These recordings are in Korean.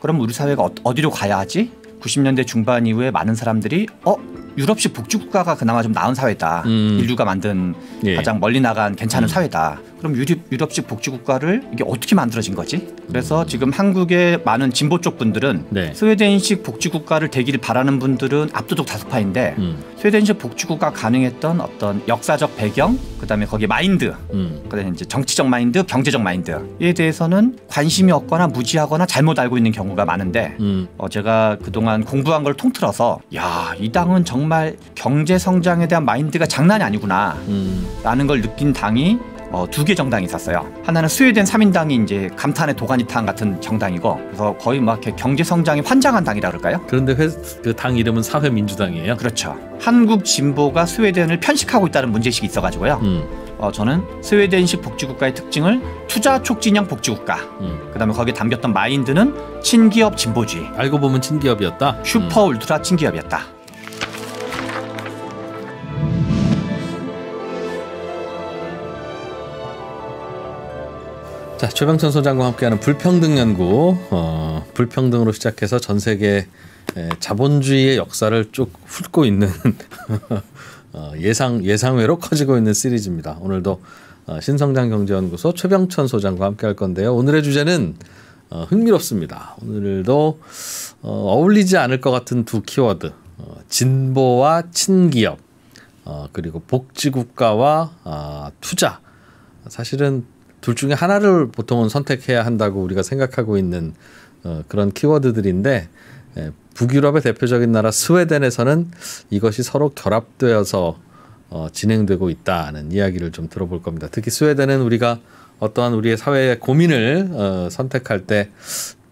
그럼 우리 사회가 어, 어디로 가야 하지? 90년대 중반 이후에 많은 사람들이 어 유럽식 복지국가가 그나마 좀 나은 사회다. 음. 인류가 만든 예. 가장 멀리 나간 괜찮은 음. 사회다. 그럼 유럽, 유럽식 복지국가를 이게 어떻게 만들어진 거지? 그래서 음. 지금 한국의 많은 진보 쪽 분들은 네. 스웨덴식 복지국가를 되기를 바라는 분들은 압도적 다수파인데 음. 스웨덴식 복지국가 가능했던 어떤 역사적 배경, 그다음에 거기에 마인드, 음. 그다음에 이제 정치적 마인드, 경제적 마인드에 대해서는 관심이 없거나 무지하거나 잘못 알고 있는 경우가 많은데 음. 어, 제가 그동안 공부한 걸 통틀어서 야이 당은 정말 경제 성장에 대한 마인드가 장난이 아니구나라는 음. 걸 느낀 당이 어, 두 개 정당이 있었어요. 하나는 스웨덴 3인당이 이제 감탄의 도가니탕 같은 정당이고 그래서 거의 막 경제 성장이 환장한 당이라 그럴까요? 그런데 그 당 이름은 사회민주당이에요. 그렇죠. 한국 진보가 스웨덴을 편식하고 있다는 문제식이 있어가지고요. 음. 어, 저는 스웨덴식 복지국가의 특징을 투자 촉진형 복지국가. 음. 그다음에 거기에 담겼던 마인드는 친기업 진보주의. 알고 보면 친기업이었다. 슈퍼 음. 울트라 친기업이었다. 자, 최병천 소장과 함께하는 불평등 연구, 어, 불평등으로 시작해서 전 세계 자본주의의 역사를 쭉 훑고 있는 어, 예상 예상외로 커지고 있는 시리즈입니다. 오늘도 어, 신성장 경제연구소 최병천 소장과 함께할 건데요. 오늘의 주제는 어, 흥미롭습니다. 오늘도 어, 어울리지 않을 것 같은 두 키워드, 어, 진보와 친기업, 어, 그리고 복지국가와 어, 투자. 사실은 둘 중에 하나를 보통은 선택해야 한다고 우리가 생각하고 있는 어, 그런 키워드들인데 예, 북유럽의 대표적인 나라 스웨덴에서는 이것이 서로 결합되어서 어, 진행되고 있다는 이야기를 좀 들어볼 겁니다. 특히 스웨덴은 우리가 어떠한 우리의 사회의 고민을 어, 선택할 때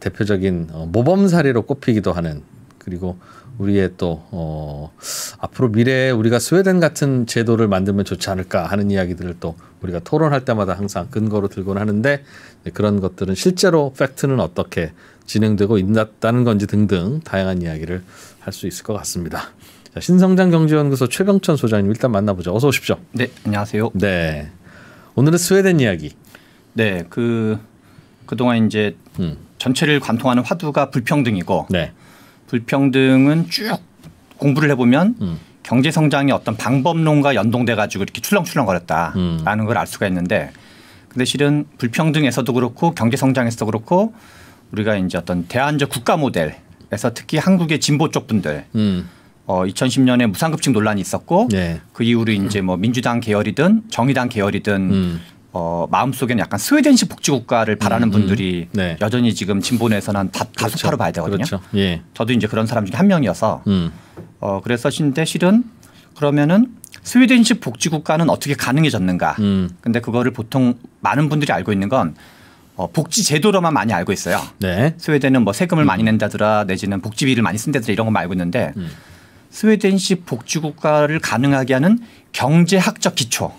대표적인 어, 모범 사례로 꼽히기도 하는 그리고 우리의 또 어, 앞으로 미래에 우리가 스웨덴 같은 제도를 만들면 좋지 않을까 하는 이야기들을 또 우리가 토론할 때마다 항상 근거로 들곤 하는데 그런 것들은 실제로 팩트는 어떻게 진행되고 있다는 건지 등등 다양한 이야기를 할 수 있을 것 같습니다. 자, 신성장 경제연구소 최병천 소장님 일단 만나보죠. 어서 오십시오. 네, 안녕하세요. 네, 오늘은 스웨덴 이야기. 네, 그 그동안 이제 음. 전체를 관통하는 화두가 불평등이고 네. 불평등은 쭉 공부를 해보면 음. 경제 성장이 어떤 방법론과 연동돼 가지고 이렇게 출렁출렁거렸다라는 음. 걸알 수가 있는데 근데 실은 불평등에서도 그렇고 경제 성장에서도 그렇고 우리가 이제 어떤 대안적 국가 모델에서 특히 한국의 진보 쪽 분들 음. 어 2010년에 무상급식 논란이 있었고 네. 그 이후로 이제 뭐 민주당 계열이든 정의당 계열이든 음. 어 마음속에는 약간 스웨덴식 복지국가를 바라는 음, 음. 분들이 네. 여전히 지금 진보 내에서는 다, 다수파로 그렇죠. 봐야 되거든요. 그렇죠. 예. 저도 이제 그런 사람 중에 한 명이어서 음. 어, 그랬었신데 실은 그러면은 스웨덴식 복지 국가는 어떻게 가능해졌는가. 음. 근데 그거를 보통 많은 분들이 알고 있는 건 어, 복지 제도로만 많이 알고 있어요. 네. 스웨덴은 뭐 세금을 음. 많이 낸다더라 내지는 복지비를 많이 쓴다더라 이런 거만 알고 있는데 음. 스웨덴식 복지 국가를 가능하게 하는 경제학적 기초.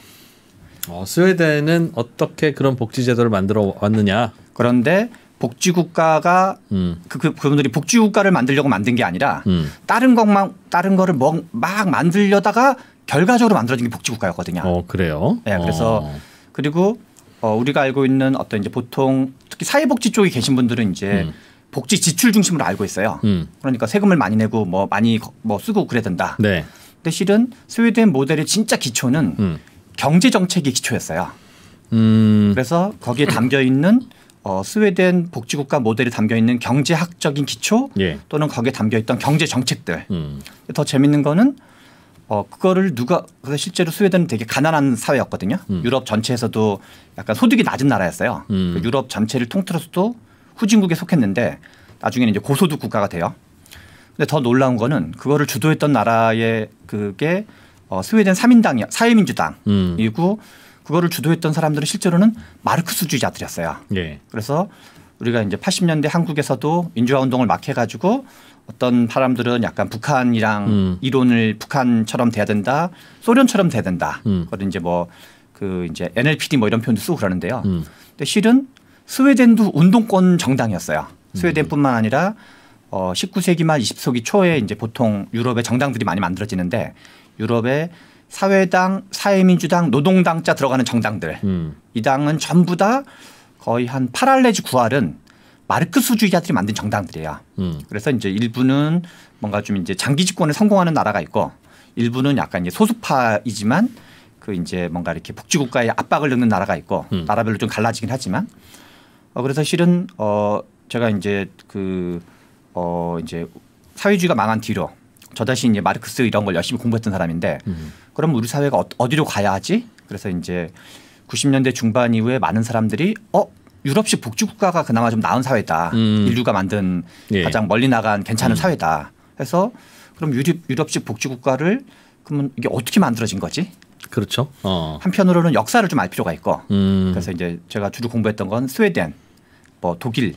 어, 스웨덴은 어떻게 그런 복지 제도를 만들어 왔느냐? 그런데 복지국가가 음. 그, 그, 그분들이 복지국가를 만들려고 만든 게 아니라 음. 다른 것만 다른 거를 막, 막 만들려다가 결과적으로 만들어진 게 복지국가였거든요. 어, 그래요? 네, 그래서 어. 그리고 어, 우리가 알고 있는 어떤 이제 보통 특히 사회복지 쪽에 계신 분들은 이제 음. 복지 지출 중심으로 알고 있어요. 음. 그러니까 세금을 많이 내고 뭐 많이 뭐 쓰고 그래야 된다. 네. 근데 실은 스웨덴 모델의 진짜 기초는 음. 경제 정책이 기초였어요. 음. 그래서 거기에 담겨 있는 어, 스웨덴 복지국가 모델이 담겨 있는 경제학적인 기초 예. 또는 거기에 담겨 있던 경제 정책들. 음. 더 재밌는 거는 어, 그거를 누가 실제로 스웨덴은 되게 가난한 사회였거든요. 음. 유럽 전체에서도 약간 소득이 낮은 나라였어요. 음. 그 유럽 전체를 통틀어서도 후진국에 속했는데 나중에는 이제 고소득 국가가 돼요. 근데 더 놀라운 거는 그거를 주도했던 나라의 그게 어, 스웨덴 3인당이 사회민주당이고 음. 그거를 주도했던 사람들은 실제로는 마르크스주의자들이었어요. 예. 그래서 우리가 이제 80년대 한국에서도 민주화 운동을 막 해가지고 어떤 사람들은 약간 북한이랑 음. 이론을 북한처럼 돼야 된다, 소련처럼 돼야 된다. 음. 그걸 이제 뭐 그 이제 NLPD 뭐 이런 표현도 쓰고 그러는데요. 음. 근데 실은 스웨덴도 운동권 정당이었어요. 스웨덴뿐만 음. 아니라 어 19세기 말 20세기 초에 이제 보통 유럽의 정당들이 많이 만들어지는데 유럽의 사회당, 사회민주당, 노동당자 들어가는 정당들 음. 이 당은 전부 다 거의 한 8할 내지 9할은 마르크스주의자들이 만든 정당들이야. 음. 그래서 이제 일부는 뭔가 좀 이제 장기 집권에 성공하는 나라가 있고 일부는 약간 이제 소수파이지만 그 이제 뭔가 이렇게 복지국가에 압박을 넣는 나라가 있고 음. 나라별로 좀 갈라지긴 하지만 어 그래서 실은 어 제가 이제 그 어 이제 사회주의가 망한 뒤로 저 자신 이제 마르크스 이런 걸 열심히 공부했던 사람인데 음. 그럼 우리 사회가 어, 어디로 가야 하지? 그래서 이제 90년대 중반 이후에 많은 사람들이 어 유럽식 복지국가가 그나마 좀 나은 사회다. 음. 인류가 만든 예. 가장 멀리 나간 괜찮은 음. 사회다. 해서 그럼 유럽 유럽식 복지국가를 그러면 이게 어떻게 만들어진 거지? 그렇죠. 어. 한편으로는 역사를 좀 알 필요가 있고 음. 그래서 이제 제가 주로 공부했던 건 스웨덴, 뭐 독일,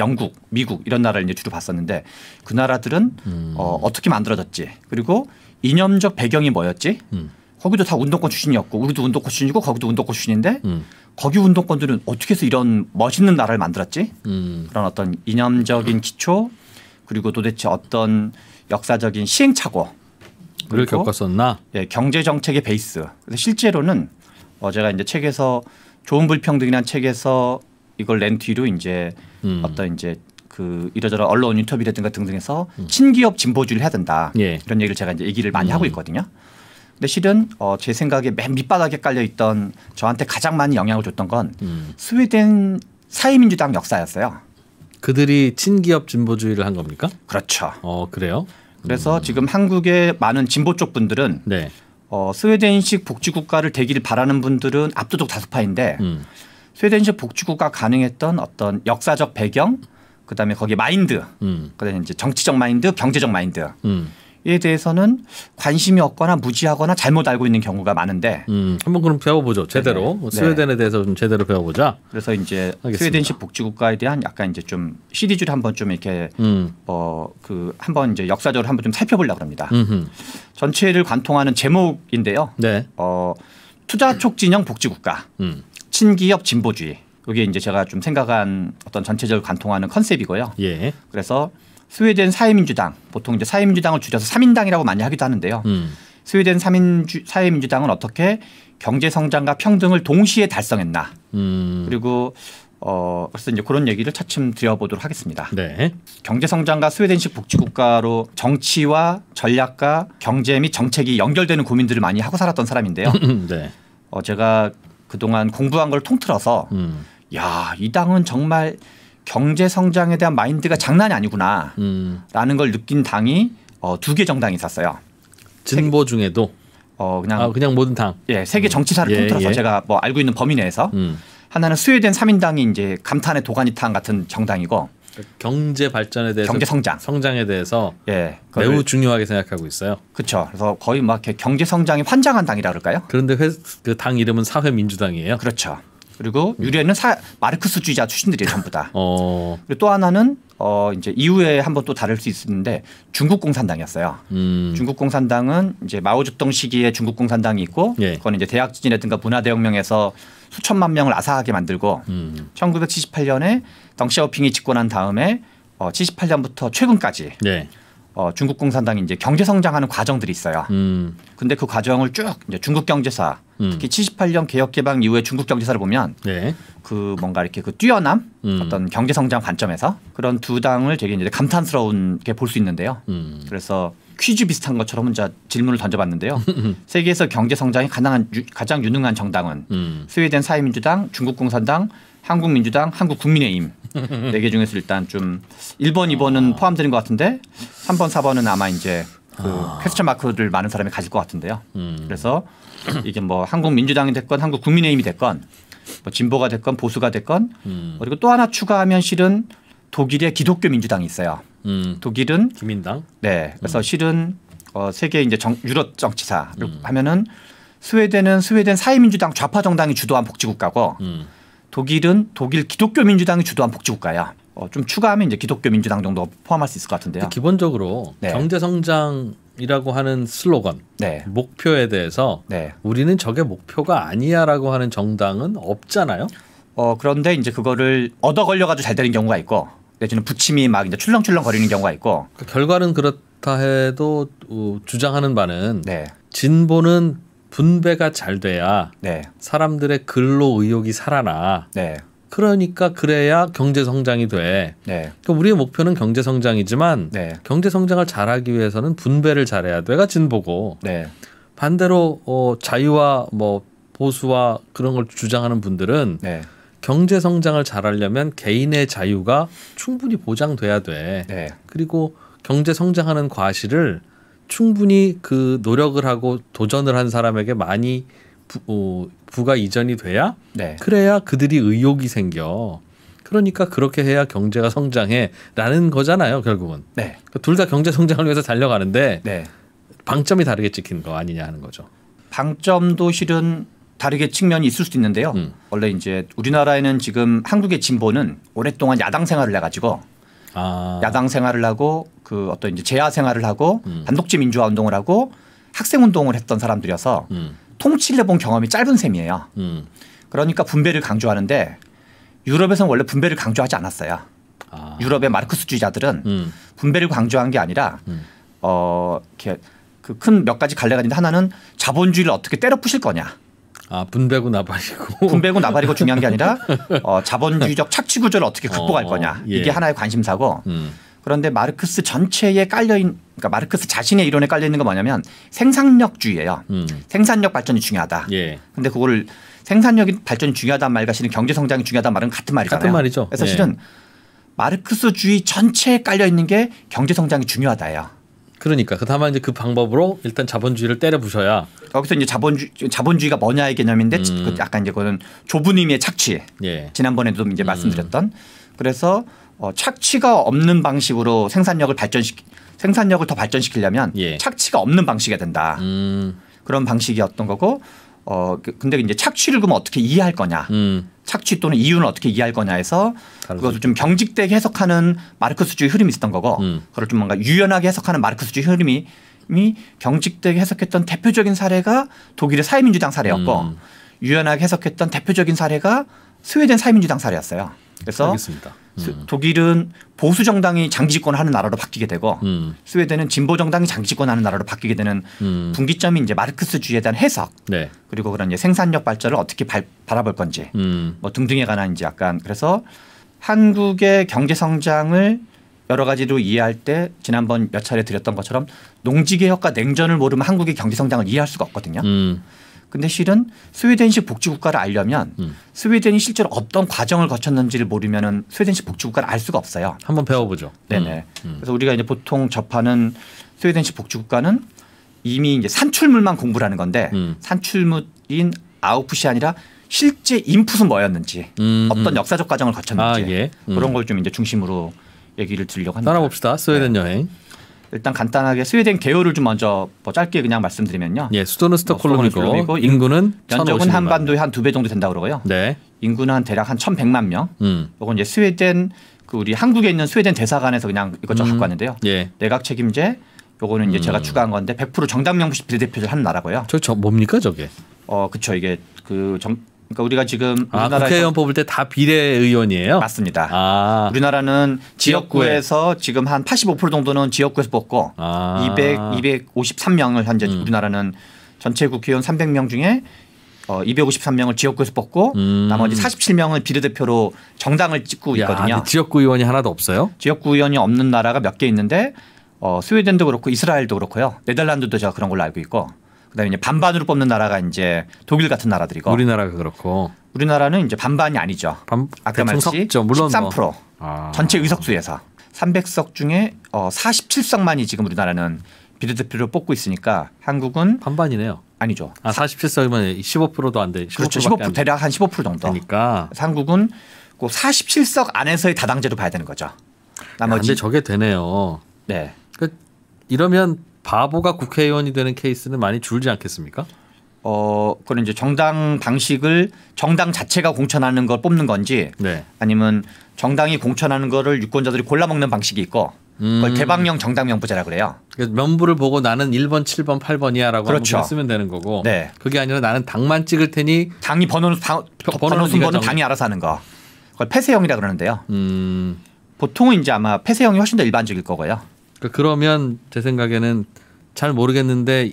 영국, 미국 이런 나라를 이제 주로 봤었는데 그 나라들은 음. 어, 어떻게 만들어졌지 그리고 이념적 배경이 뭐였지? 음. 거기도 다 운동권 출신이었고 우리도 운동권 출신이고 거기도 운동권 출신인데 음. 거기 운동권들은 어떻게 해서 이런 멋있는 나라를 만들었지? 음. 그런 어떤 이념적인 기초 그리고 도대체 어떤 역사적인 시행착오를 겪었었나? 예, 경제 정책의 베이스. 그래서 실제로는 어 제가 이제 책에서 좋은 불평등이란 책에서 이걸 낸 뒤로 이제 음. 어떤 이제 그 이러저러 언론 인터뷰라든가 등등에서 음. 친기업 진보주의를 해야 된다 예. 이런 얘기를 제가 이제 얘기를 많이 음. 하고 있거든요. 근데 실은 어, 제 생각에 맨 밑바닥에 깔려 있던 저한테 가장 많이 영향을 줬던 건 음. 스웨덴 사회민주당 역사였어요. 그들이 친기업 진보주의를 한 겁니까? 그렇죠. 어 그래요? 그래서 음. 지금 한국의 많은 진보 쪽 분들은 네. 어, 스웨덴식 복지국가를 되기를 바라는 분들은 압도적 다수파인데 음. 스웨덴식 복지국가 가능했던 어떤 역사적 배경 그다음에 거기에 마인드, 음. 그다음에 이제 정치적 마인드, 경제적 마인드. 음. 에 대해서는 관심이 없거나 무지하거나 잘못 알고 있는 경우가 많은데 음, 한번 그럼 배워보죠 제대로 네, 뭐 네. 스웨덴에 대해서 좀 제대로 배워보자. 그래서 이제 알겠습니다. 스웨덴식 복지국가에 대한 약간 이제 좀 시리즈를 한번 좀 이렇게 음. 어그 뭐 한번 이제 역사적으로 한번 좀 살펴보려고 합니다. 음흠. 전체를 관통하는 제목인데요. 네. 어 투자 촉진형 복지국가, 음. 친기업 진보주의. 그게 이제 제가 좀 생각한 어떤 전체적으로 관통하는 컨셉이고요. 예. 그래서 스웨덴 사회민주당 보통 이제 사회민주당을 줄여서 삼인당이라고 많이 하기도 하는데요. 음. 스웨덴 사인주 사회민주당은 어떻게 경제 성장과 평등을 동시에 달성했나. 음. 그리고 어 그래서 이제 그런 얘기를 차츰 드려보도록 하겠습니다. 네. 경제 성장과 스웨덴식 복지 국가로 정치와 전략과 경제 및 정책이 연결되는 고민들을 많이 하고 살았던 사람인데요. 네. 어 제가 그동안 공부한 걸 통틀어서 음. 야, 이 당은 정말 경제 성장에 대한 마인드가 장난이 아니구나라는 음. 걸 느낀 당이 어, 두 개 정당이 있었어요. 진보 중에도 어 그냥 아, 그냥 모든 당. 예, 세계 음. 정치사를 음. 통틀어서 예, 예. 제가 뭐 알고 있는 범위 내에서 음. 하나는 스웨덴 삼인당이 이제 감탄의 도가니탕 같은 정당이고 경제 발전에 대해서 경제 성장 성장에 대해서 예 매우 중요하게 생각하고 있어요. 그렇죠. 그래서 거의 막 경제 성장이 환장한 당이라 그럴까요? 그런데 그 당 이름은 사회민주당이에요. 그렇죠. 그리고 음. 유래는 사, 마르크스주의자 출신들이 전부 다. 어. 그리고 또 하나는 어 이제 이후에 한 번 또 다를 수 있는데 중국 공산당이었어요. 음. 중국 공산당은 이제 마오쩌둥 시기에 중국 공산당이 있고 예. 그건 이제 대학 지진이라든가 문화 대혁명에서 수천만 명을 아사하게 만들고 음. 1978년에 덩샤오핑이 집권한 다음에 어 78년부터 최근까지 예. 어, 중국 공산당이 이제 경제 성장하는 과정들이 있어요. 음. 근데 그 과정을 쭉 이제 중국 경제사 음. 특히 78년 개혁 개방 이후에 중국 경제사를 보면 네. 그 뭔가 이렇게 그 뛰어남 음. 어떤 경제 성장 관점에서 그런 두 당을 되게 이제 감탄스러운 게 볼 수 있는데요. 음. 그래서 퀴즈 비슷한 것처럼 혼자 질문을 던져봤는데요. 세계에서 경제 성장이 가능한 유, 가장 유능한 정당은 음. 스웨덴 사회민주당, 중국 공산당, 한국민주당, 한국국민의힘 네 개 중에서 일단 좀 1번, 2번은 아. 포함되는 것 같은데 3번, 4번은 아마 이제 그 아. 퀘스천 마크를 많은 사람이 가질 것 같은데요. 음. 그래서 이게 뭐 한국민주당이 됐건 한국국민의힘이 됐건 뭐 진보가 됐건 보수가 됐건 음. 그리고 또 하나 추가하면 실은 독일의 기독교 민주당이 있어요. 음. 독일은 기민당. 네. 그래서 음. 실은 어 세계 이제 정, 유럽 정치사를 음. 하면은 스웨덴은 스웨덴 사회민주당 좌파 정당이 주도한 복지국가고 음. 독일은 독일 기독교 민주당이 주도한 복지국가야. 어, 좀 추가하면 이제 기독교 민주당 정도 포함할 수 있을 것 같은데요. 기본적으로 네. 경제 성장이라고 하는 슬로건, 네. 목표에 대해서 네. 우리는 저게 목표가 아니야라고 하는 정당은 없잖아요. 어, 그런데 이제 그거를 얻어 걸려가지고 잘 되는 경우가 있고 내지는 부침이 막 이제 출렁출렁 거리는 경우가 있고. 그 결과는 그렇다 해도 주장하는 바는 네. 진보는 분배가 잘 돼야 네. 사람들의 근로 의욕이 살아나. 네. 그러니까 그래야 경제 성장이 돼. 네. 그러니까 우리의 목표는 경제 성장이지만 네. 경제 성장을 잘하기 위해서는 분배를 잘해야 돼가 진보고 네. 반대로 어, 자유와 뭐 보수와 그런 걸 주장하는 분들은 네. 경제 성장을 잘하려면 개인의 자유가 충분히 보장돼야 돼. 그리고 경제 성장하는 과실을 충분히 그 노력을 하고 도전을 한 사람에게 많이 부, 어, 가 이전이 돼야 네. 그래야 그들이 의욕이 생겨. 그러니까 그렇게 해야 경제가 성장해라는 거잖아요 결국은. 네. 그러니까 둘다 경제 성장을 위해서 달려가는데 네. 방점이 다르게 찍힌 거 아니냐 하는 거죠. 방점도 실은 다르게 측면이 있을 수도 있는데요. 음. 원래 이제 우리나라에는 지금 한국의 진보는 오랫동안 야당 생활을 해가지고 아. 야당 생활을 하고 그 어떤 이제 재야 생활을 하고 음. 반독재 민주화 운동을 하고 학생 운동을 했던 사람들이어서 음. 통치를 해본 경험이 짧은 셈이에요. 음. 그러니까 분배를 강조하는데 유럽에서는 원래 분배를 강조하지 않았어요. 아. 유럽의 마르크스주의자들은 음. 분배를 강조한 게 아니라 음. 어 이렇게 그큰 몇 가지 갈래가 있는데 하나는 자본주의를 어떻게 때려 부실 거냐. 아 분배고 나발이고 분배고 나발이고 중요한 게 아니라 어, 자본주의적 착취 구조를 어떻게 극복할 어, 거냐 예. 이게 하나의 관심사고 음. 그런데 마르크스 전체에 깔려있 는 그러니까 마르크스 자신의 이론에 깔려 있는 건 뭐냐면 생산력주의예요. 음. 생산력 발전이 중요하다. 예. 근데 그거를 생산력이 발전이 중요하다는 말과 실은 경제 성장이 중요하다는 말은 같은 말이잖아요. 같은 말이죠. 그래서 예. 실은 마르크스주의 전체에 깔려 있는 게 경제 성장이 중요하다예요. 그러니까 그 다만 이제 그 방법으로 일단 자본주의를 때려 부셔야 여기서 이제 자본주의 자본주의가 뭐냐의 개념인데 음. 그 약간 이제 그는 거 좁은 의미의 착취. 예. 지난번에도 이제 음. 말씀드렸던 그래서 어, 착취가 없는 방식으로 생산력을 발전시키 생산력을 더 발전시키려면 예. 착취가 없는 방식이 된다. 음. 그런 방식이었던 거고 어 그, 근데 이제 착취를 그러면 어떻게 이해할 거냐 음. 착취 또는 이유는 어떻게 이해할 거냐 해서 그것을 좀 경직되게 해석하는 마르크스주의 흐름이 있었던 거고 음. 그걸 좀 뭔가 유연하게 해석하는 마르크스주의 흐름이 경직되게 해석했던 대표적인 사례가 독일의 사회민주당 사례였고 음. 유연하게 해석했던 대표적인 사례가 스웨덴 사회민주당 사례였어요. 그래서 알겠습니다. 음. 독일은 보수 정당이 장기 집권하는 나라로 바뀌게 되고 음. 스웨덴은 진보 정당이 장기 집권하는 나라로 바뀌게 되는 음. 분기점이 이제 마르크스주의에 대한 해석 네. 그리고 그런 이제 생산력 발전을 어떻게 발, 바라볼 건지 음. 뭐 등등에 관한 이제 약간 그래서 한국의 경제 성장을 여러 가지로 이해할 때 지난번 몇 차례 드렸던 것처럼 농지개혁과 냉전을 모르면 한국의 경제 성장을 이해할 수가 없거든요. 음. 근데 실은 스웨덴식 복지국가를 알려면 음. 스웨덴이 실제로 어떤 과정을 거쳤는지를 모르면은 스웨덴식 복지국가를 알 수가 없어요. 한번 배워보죠. 네네. 음. 음. 그래서 우리가 이제 보통 접하는 스웨덴식 복지국가는 이미 이제 산출물만 공부하는 건데 음. 산출물인 아웃풋이 아니라 실제 인풋은 뭐였는지 음, 음. 어떤 역사적 과정을 거쳤는지 아, 예. 그런 걸 좀 이제 중심으로 얘기를 드리려고 합니다. 따라봅시다. 스웨덴 네. 여행. 일단 간단하게 스웨덴 개요를 좀 먼저 뭐 짧게 그냥 말씀드리면요. 예, 수도는 뭐 스톡홀름이고 뭐 인구는 면적은 한반도의 한두 배 정도 된다 그러고요. 네. 인구는 한 대략 한 1,100만 명. 음. 이건 이제 스웨덴 그 우리 한국에 있는 스웨덴 대사관에서 그냥 이것저것 음. 갖고 왔는데요. 예. 내각 책임제 요거는 이제 음. 제가 추가한 건데 100% 정당 명부식 비례대표를 한 나라고요. 저, 저 뭡니까 저게? 어, 그쵸 이게 그 정, 그러니까 우리가 지금 아, 국회의원 뽑을 때 다 비례의원이에요? 맞습니다. 아. 우리나라는 지역구에서 지역구에. 지금 한 85% 정도는 지역구에서 뽑고 아. 200, 253명을 현재 음. 우리나라는 전체 국회의원 300명 중에 어, 253명을 지역구에서 뽑고 음. 나머지 47명을 비례대표로 정당을 찍고 있거든요. 야, 지역구 의원이 하나도 없어요? 지역구 의원이 없는 나라가 몇 개 있는데 어, 스웨덴도 그렇고 이스라엘도 그렇고요. 네덜란드도 제가 그런 걸로 알고 있고 그다음에 이제 반반으로 뽑는 나라가 이제 독일 같은 나라들이고 우리나라가 그렇고 우리나라는 이제 반반이 아니죠. 반, 아까 말했지 물론 13% 뭐. 아. 전체 의석수에서 300석 중에 어 47석만이 지금 우리나라는 비례대표를 뽑고 있으니까 한국은 반반이네요. 아니죠. 아 47석이면 15%도 안 돼. 15% 그렇죠. 15% 대략 한 15% 정도. 그러니까 한국은 그 47석 안에서의 다당제로 봐야 되는 거죠. 아, 나머지 근데 저게 되네요. 네. 그 이러면 바보가 국회의원이 되는 케이스는 많이 줄지 않겠습니까? 어, 그건 이제 정당 방식을 정당 자체가 공천하는 걸 뽑는 건지 네. 아니면 정당이 공천하는 거를 유권자들이 골라먹는 방식이 있고 그걸 음. 개방형 정당 명부제라 그래요. 그러니까 명부를 보고 나는 1번, 7번, 8번이야라고 그렇죠. 쓰면 되는 거고. 네. 그게 아니라 나는 당만 찍을 테니 당이 번호 당, 번호 순번은 당이 알아서 하는 거. 그걸 폐쇄형이라 그러는데요. 음. 보통은 이제 아마 폐쇄형이 훨씬 더 일반적일 거고요. 그러니까 그러면 제 생각에는 잘 모르겠는데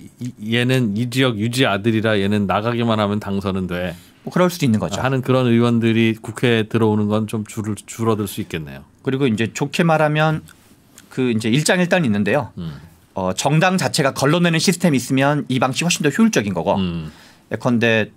얘는 이 지역 유지 아들이라 얘는 나가기만 하면 당선은 돼. 뭐 그럴 수도 있는 거죠. 하는 그런 의원들이 국회에 들어오는 건 좀 줄을 줄어들 수 있겠네요. 그리고 이제 좋게 말하면 그 이제 일장일단 있는데요. 음. 어, 정당 자체가 걸러내는 시스템이 있으면 이 방식이 훨씬 더 효율적인 거고. 음. 예컨대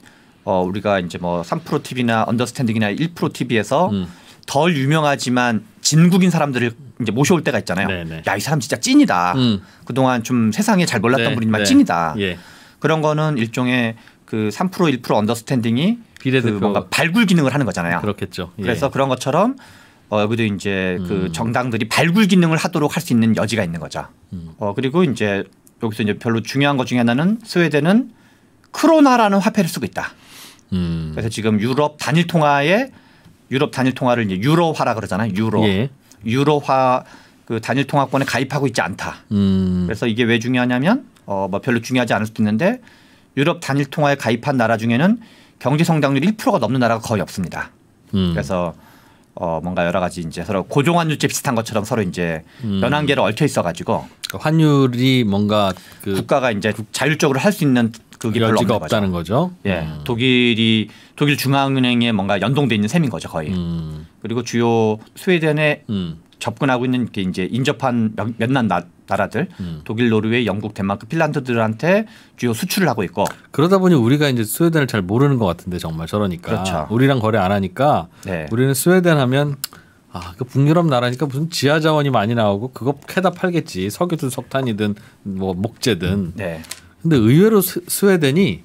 어, 우리가 이제 뭐 3프로 TV나 언더스탠딩이나 1프로 TV에서 음. 덜 유명하지만 진국인 사람들을 이제 모셔올 때가 있잖아요. 네, 네. 야이 사람 진짜 찐이다. 음. 그동안 좀 세상에 잘 몰랐던 네, 분이지만 네. 찐이다. 예. 그런 거는 일종의 그 3% 1% 언더스탠딩이 비례대표 그 뭔가 발굴 기능을 하는 거잖아요. 그렇겠죠. 예. 그래서 그런 것처럼 어, 여기도 이제 그 음. 그 정당들이 발굴 기능을 하도록 할 수 있는 여지가 있는 거죠. 음. 어, 그리고 이제 여기서 이제 별로 중요한 것 중에 하나는 스웨덴은 크로나라는 화폐를 쓰고 있다. 음. 그래서 지금 유럽 단일 통화에 유럽 단일 통화를 이제 유로화라 그러잖아요. 유로. 예. 유로화 그 단일 통화권에 가입하고 있지 않다. 음. 그래서 이게 왜 중요하냐면 어 뭐 별로 중요하지 않을 수도 있는데 유럽 단일 통화에 가입한 나라 중에는 경제 성장률 1%가 넘는 나라가 거의 없습니다. 음. 그래서 어 뭔가 여러 가지 이제 서로 고정 환율제 비슷한 것처럼 서로 이제 음. 연한계로 얽혀 있어 가지고 그러니까 환율이 뭔가 그 국가가 이제 자율적으로 할 수 있는 그게 별로 없다는 거죠. 예, 음. 독일이 독일 중앙은행에 뭔가 연동돼 있는 셈인 거죠 거의. 음. 그리고 주요 스웨덴에 음. 접근하고 있는 게 이제 인접한 몇몇 몇, 몇 나라들 음. 독일, 노르웨이, 영국, 덴마크, 핀란드들한테 주요 수출을 하고 있고 그러다 보니 우리가 이제 스웨덴을 잘 모르는 것 같은데 정말 저러니까 그렇죠. 우리랑 거래 안 하니까 네. 우리는 스웨덴 하면 아, 그 북유럽 나라니까 무슨 지하 자원이 많이 나오고 그거 캐다 팔겠지 석유든 석탄이든 뭐 목재든 네. 근데 의외로 스, 스웨덴이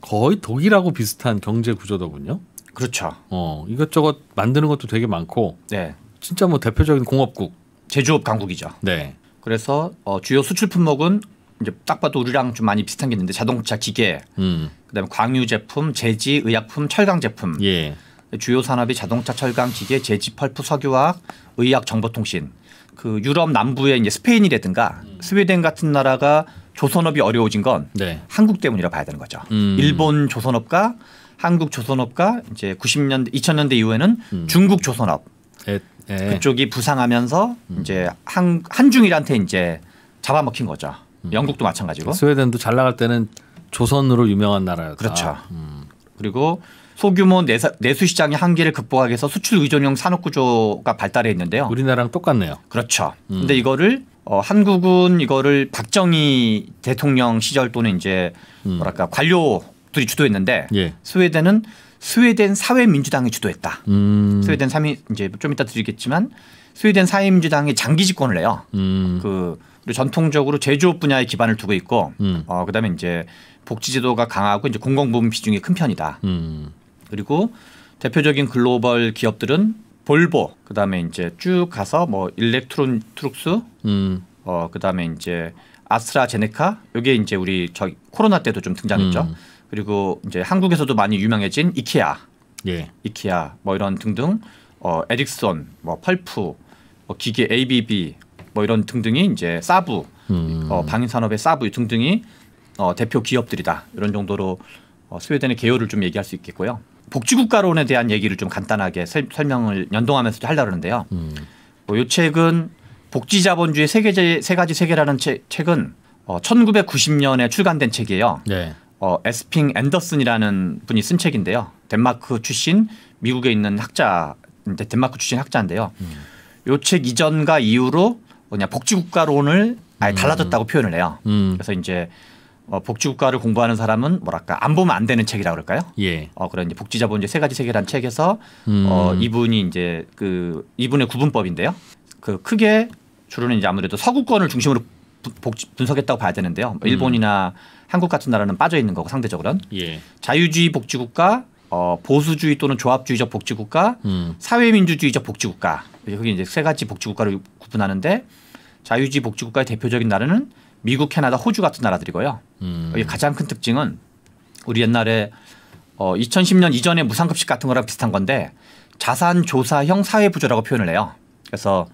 거의 독일하고 비슷한 경제 구조더군요. 그렇죠. 어 이것저것 만드는 것도 되게 많고. 네. 진짜 뭐 대표적인 공업국. 제조업 강국이죠. 네. 그래서 어, 주요 수출 품목은 이제 딱 봐도 우리랑 좀 많이 비슷한 게 있는데 자동차 기계, 음. 그다음에 광유 제품, 제지, 의약품, 철강 제품. 예. 주요 산업이 자동차, 철강, 기계, 제지, 펄프, 석유화학, 의학, 정보통신. 그 유럽 남부의 이제 스페인이라든가 음. 스웨덴 같은 나라가 조선업이 어려워진 건 네. 한국 때문이라 고 봐야 되는 거죠. 음. 일본 조선업과 한국 조선업과 이제 90년대, 2000년대 이후에는 음. 중국 조선업. 에. 예. 그쪽이 부상하면서 음. 이제 한 한중일한테 이제 잡아먹힌 거죠. 음. 영국도 마찬가지고. 스웨덴도 잘 나갈 때는 조선으로 유명한 나라였다. 그렇죠. 음. 그리고 소규모 내사, 내수 시장의 한계를 극복하기 위해서 수출 의존형 산업 구조가 발달해 있는데요. 우리나라랑 똑같네요. 그렇죠. 음. 근데 이거를 어, 한국은 이거를 박정희 대통령 시절 또는 이제 음. 뭐랄까 관료들이 주도했는데 예. 스웨덴은 스웨덴 사회민주당이 주도했다. 음. 스웨덴 사회 이제 좀 이따 드리겠지만 스웨덴 사회민주당이 장기 집권을 해요. 음. 그 전통적으로 제조업 분야에 기반을 두고 있고 음. 어 그다음에 이제 복지제도가 강하고 이제 공공부문 비중이 큰 편이다. 음. 그리고 대표적인 글로벌 기업들은 볼보 그다음에 이제 쭉 가서 뭐 일렉트론 트룩스 음. 어 그다음에 이제 아스트라제네카 이게 이제 우리 저 코로나 때도 좀 등장했죠. 음. 그리고 이제 한국에서도 많이 유명해진 이케아, 예. 이케아 뭐 이런 등등 어, 에릭슨, 뭐 펄프, 뭐 기계 ABB 뭐 이런 등등이 이제 사부 음. 어, 방위산업의 사부 등등이 어, 대표 기업들이다 이런 정도로 어, 스웨덴의 개요를 좀 얘기할 수 있겠고요. 복지국가론에 대한 얘기를 좀 간단하게 설명을 연동하면서 하려 그러는데요. 음. 뭐, 요 책은 복지자본주의 세계제, 세 가지 세계라는 책, 책은 어, 1990년에 출간된 책이에요. 네. 어, 에스핑 앤더슨이라는 분이 쓴 책인데요. 덴마크 출신 미국에 있는 학자 덴마크 출신 학자인데요. 음. 요책 이전과 이후로 그냥 복지국가론을 아예 음. 달라졌다고 표현을 해요. 음. 그래서 이제 어, 복지국가를 공부하는 사람은 뭐랄까 안 보면 안 되는 책이라 고 그럴까요? 예. 어 그런 복지자본주의 세 가지 세계란 책에서 어 음. 이분이 이제 그 이분의 구분법인데요. 그 크게 주로는 이제 아무래도 서구권을 중심으로 복지 분석했다고 봐야 되는데요. 뭐 음. 일본이나 한국 같은 나라는 빠져 있는 거고 상대적으로는 예. 자유주의 복지국가 어, 보수주의 또는 조합주의적 복지국가 음. 사회민주주의적 복지국가 여기 이제 세 가지 복지국가를 구분하는데 자유주의 복지국가의 대표적인 나라는 미국, 캐나다, 호주 같은 나라들이고요. 음. 여기 가장 큰 특징은 우리 옛날에 어, 2010년 이전에 무상급식 같은 거랑 비슷한 건데 자산 조사형 사회 부조라고 표현을 해요. 그래서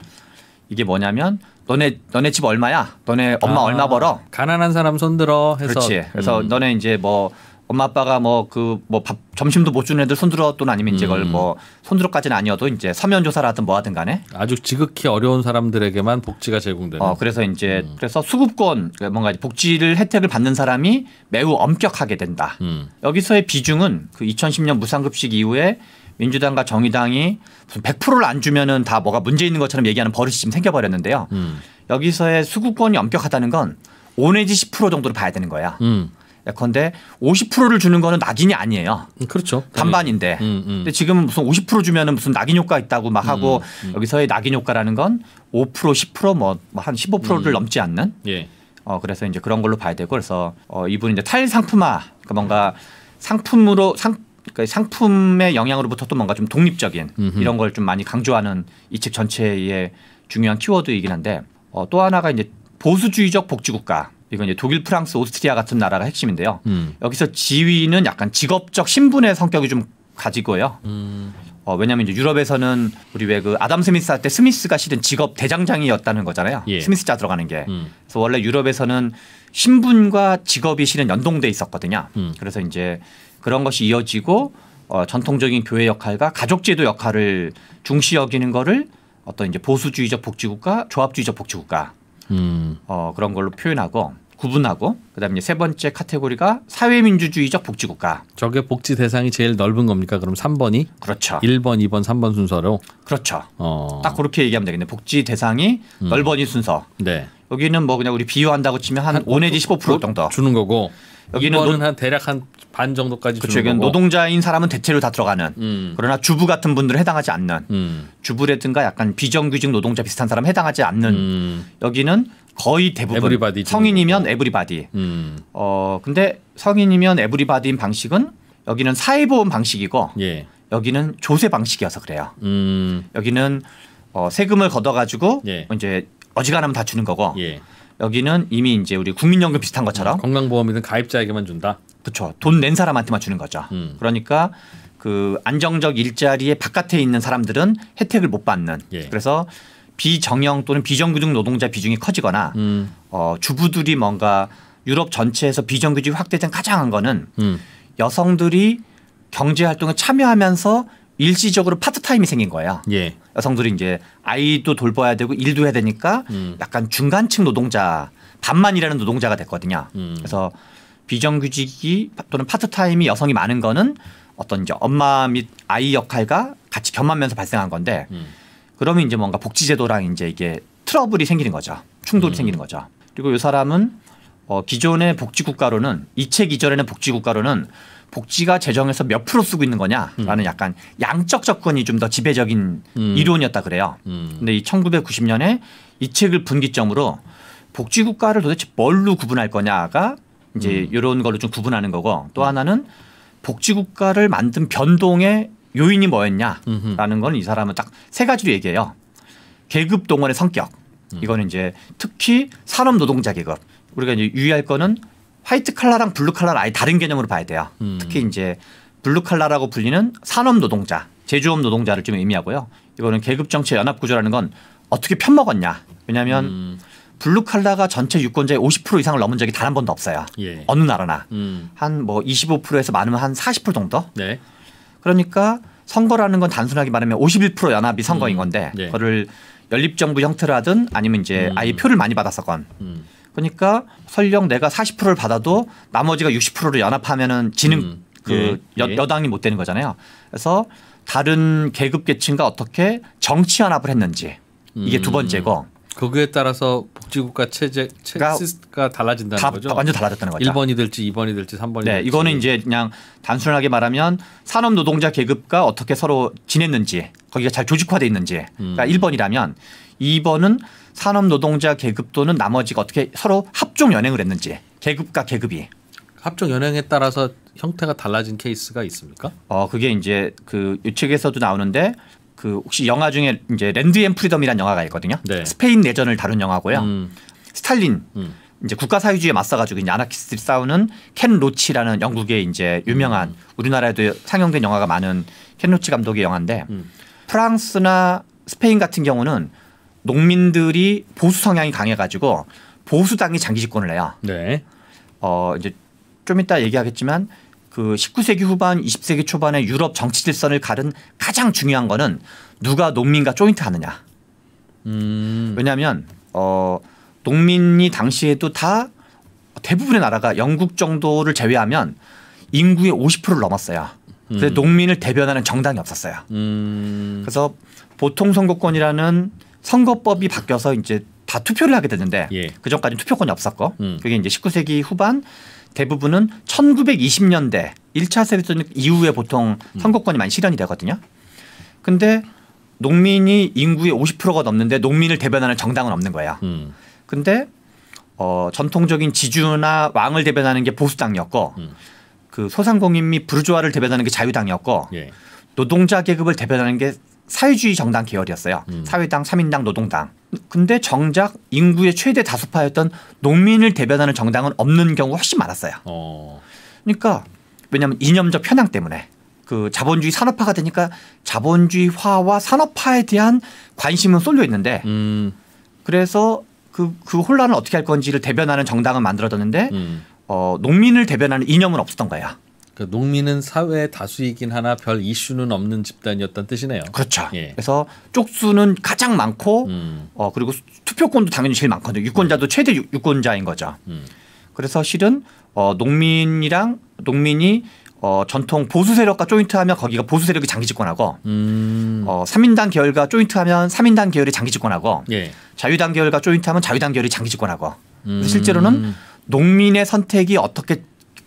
이게 뭐냐면 너네 너네 집 얼마야? 너네 엄마 아, 얼마 벌어? 가난한 사람 손들어 해서 그렇지. 그래서 음. 너네 이제 뭐 엄마 아빠가 뭐 그뭐밥 점심도 못 주는 애들 손들어 또는 아니면 이제 음. 그걸 뭐 손들어까지는 아니어도 이제 서면 조사라든뭐 하든 간에 아주 지극히 어려운 사람들에게만 복지가 제공되는 어 그래서 이제 음. 그래서 수급권 그 뭔가 복지를 혜택을 받는 사람이 매우 엄격하게 된다. 음. 여기서의 비중은 그 2010년 무상급식 이후에 민주당과 정의당이 무슨 100%를 안 주면은 다 뭐가 문제 있는 것처럼 얘기하는 버릇이 지금 생겨버렸는데요. 음. 여기서의 수급권이 엄격하다는 건 5 내지 10% 정도로 봐야 되는 거야. 음. 예컨대 50%를 주는 거는 낙인이 아니에요. 음, 그렇죠. 반반인데. 음, 음. 근데 지금 무슨 50% 주면은 무슨 낙인 효과 있다고 막 하고 음, 음. 여기서의 낙인 효과라는 건 5% 10%뭐 뭐 한 15%를 음. 넘지 않는. 예. 어 그래서 이제 그런 걸로 봐야 되고 그래서 어 이분 이제 탈 상품화 그러니까 뭔가 상품으로 상 그러니까 상품의 영향으로부터 또 뭔가 좀 독립적인 음흠. 이런 걸 좀 많이 강조하는 이 책 전체의 중요한 키워드이긴 한데 어, 또 하나가 이제 보수주의적 복지국가 이건 이제 독일, 프랑스, 오스트리아 같은 나라가 핵심인데요. 음. 여기서 지위는 약간 직업적 신분의 성격이 좀 가지고요. 음. 어, 왜냐하면 이제 유럽에서는 우리 왜 그 아담 스미스 할 때 스미스가 실은 직업 대장장이었다는 거잖아요. 예. 스미스자 들어가는 게. 음. 그래서 원래 유럽에서는 신분과 직업이 실은 연동돼 있었거든요. 음. 그래서 이제 그런 것이 이어지고 어, 전통적인 교회 역할과 가족제도 역할을 중시 여기는 거를 어떤 이제 보수주의적 복지국가, 조합주의적 복지국가 음. 어, 그런 걸로 표현하고 구분하고 그다음에 세 번째 카테고리가 사회민주주의적 복지국가. 저게 복지 대상이 제일 넓은 겁니까? 그럼 3번이? 그렇죠. 1번, 2번, 3번 순서로. 그렇죠. 어. 딱 그렇게 얘기하면 되겠네. 복지 대상이 음. 넓번이 순서. 네. 여기는 뭐 그냥 우리 비유한다고 치면 한, 한 5, 내지 15% 정도 주는 거고 여기는한 대략 한 반 정도까지 그렇죠. 주는 거고. 노동자인 사람은 대체로 다 들어가는. 음. 그러나 주부 같은 분들은 해당하지 않는. 음. 주부라든가 약간 비정규직 노동자 비슷한 사람 해당하지 않는. 음. 여기는 거의 대부분 에브리바디 성인이면 에브리바디. 음. 어 근데 성인이면 에브리바디인 방식은 여기는 사회보험 방식이고 예. 여기는 조세 방식이어서 그래요. 음. 여기는 어, 세금을 걷어가지고 예. 이제 어지간하면 다 주는 거고 예. 여기는 이미 이제 우리 국민연금 비슷한 것처럼 건강보험이든 가입자에게만 준다. 그렇죠. 돈 낸 사람한테만 주는 거죠. 음. 그러니까 그 안정적 일자리의 바깥에 있는 사람들은 혜택을 못 받는. 예. 그래서 비정형 또는 비정규직 노동자 비중이 커지거나 음. 어, 주부들이 뭔가 유럽 전체에서 비정규직 이 확대된 가장 한 거는 음. 여성들이 경제 활동에 참여하면서 일시적으로 파트타임이 생긴 거예요. 예. 여성들이 이제 아이도 돌봐야 되고 일도 해야 되니까 음. 약간 중간층 노동자 반만 일하는 노동자가 됐거든요. 음. 그래서 비정규직이 또는 파트타임이 여성이 많은 거는 어떤 이제 엄마 및 아이 역할과 같이 겸하면서 발생한 건데 음. 그러면 이제 뭔가 복지제도랑 이제 이게 트러블이 생기는 거죠. 충돌이 음. 생기는 거죠. 그리고 이 사람은 어, 기존의 복지국가로는 이 책이전에는 복지국가로는 복지가 재정에서 몇 프로 쓰고 있는 거냐라는 음. 약간 양적 접근이 좀 더 지배적인 음. 이론이었다 그래요. 음. 근데 이 1990년에 이 책을 분기점으로 복지국가를 도대체 뭘로 구분할 거냐가 이제 음. 이런 걸로 좀 구분하는 거고 또 음. 하나는 복지국가를 만든 변동의 요인이 뭐였냐라는 건 이 사람은 딱 세 가지로 얘기해요. 계급 동원의 성격. 음. 이거는 이제 특히 산업 노동자 계급. 우리가 이제 유의할 거는 화이트 칼라랑 블루 칼라를 아예 다른 개념으로 봐야 돼요. 음. 특히 이제 블루 칼라라고 불리는 산업 노동자, 제조업 노동자를 좀 의미하고요. 이거는 계급 정치 연합 구조라는 건 어떻게 편먹었냐. 왜냐하면 음. 블루 칼라가 전체 유권자의 50% 이상을 넘은 적이 단 한 번도 없어요. 예. 어느 나라나 음. 한뭐 25%에서 많으면 한 40% 정도. 네. 그러니까 선거라는 건 단순하게 말하면 51% 연합이 선거인 음. 건데 네. 그거를 연립 정부 형태라든 아니면 이제 음. 아예 표를 많이 받았었건. 그러니까 설령 내가 40%를 받아도 나머지가 60%를 연합하면은 지는 음. 그 예. 여, 예. 당이못 되는 거잖아요. 그래서 다른 계급 계층과 어떻게 정치 연합을 했는지 이게 음. 두 번째고 거기에 따라서 복지국가 체제 체가 그러니까 달라진다는 다, 거죠. 완전 달라졌다는 거죠. 1번이 될지 2번이 될지 3번이 네, 될지. 이거는 이제 그냥 단순하게 말하면 산업 노동자 계급과 어떻게 서로 지냈는지 거기가 잘 조직화돼 있는지 그러니까 음. 1번이라면 2번은 산업노동자 계급 또는 나머지가 어떻게 서로 합종 연행을 했는지 계급과 계급이 합종 연행에 따라서 형태가 달라진 케이스가 있습니까? 어 그게 이제 그 유책에서도 나오는데 그 혹시 영화 중에 이제 랜드 앤 프리덤이라는 영화가 있거든요. 네. 스페인 내전을 다룬 영화고요. 음. 스탈린 음. 이제 국가 사회주의에 맞서가지고 이제 아나키스트를 싸우는 켄 로치라는 영국의 이제 유명한 음. 우리나라에도 상영된 영화가 많은 켄 로치 감독의 영화인데 음. 프랑스나 스페인 같은 경우는 농민들이 보수 성향이 강해가지고 보수당이 장기 집권을 해요. 네. 어 이제 좀 이따 얘기하겠지만 그 19세기 후반 20세기 초반에 유럽 정치 질서를 가른 가장 중요한 거는 누가 농민과 조인트 하느냐. 음. 왜냐하면 어 농민이 당시에도 다 대부분의 나라가 영국 정도를 제외하면 인구의 50%를 넘었어요. 그래서 음. 농민을 대변하는 정당이 없었어요. 음. 그래서 보통 선거권이라는 선거법이 바뀌어서 이제 다 투표를 하게 되는데 예. 그 전까지는 투표권이 없었고 음. 그게 이제 19세기 후반 대부분은 1920년대 1차 세계대전 이후에 보통 음. 선거권이 많이 실현이 되거든요. 근데 농민이 인구의 50%가 넘는데 농민을 대변하는 정당은 없는 거예요. 음. 근데 어, 전통적인 지주나 왕을 대변하는 게 보수당이었고 음. 그 소상공인 및 부르주아를 대변하는 게 자유당이었고 예. 노동자 계급을 대변하는 게 사회주의 정당 계열이었어요. 음. 사회당, 삼인당, 노동당. 근데 정작 인구의 최대 다수파였던 농민을 대변하는 정당은 없는 경우가 훨씬 많았어요. 어. 그러니까 왜냐하면 이념적 편향 때문에 그 자본주의 산업화가 되니까 자본주의화와 산업화에 대한 관심은 쏠려 있는데 음. 그래서 그, 그 혼란을 어떻게 할 건지를 대변하는 정당은 만들어졌는데 음. 어, 농민을 대변하는 이념은 없었던 거야. 그러니까 농민은 사회 다수이긴 하나 별 이슈는 없는 집단이었던 뜻이네요. 그렇죠. 예. 그래서 쪽수는 가장 많고 음. 어 그리고 투표권도 당연히 제일 많거든요. 유권자도 음. 최대 유, 권자인 거죠. 음. 그래서 실은 어 농민이랑 농민이 어 전통 보수 세력과 조인트하면 거기가 보수 세력이 장기 집권하고 음. 어 3인당 계열과 조인트하면 3인당 계열이 장기 집권하고 예. 자유당 계열과 조인트하면 자유당 계열이 장기 집권하고 음. 실제로는 농민의 선택이 어떻게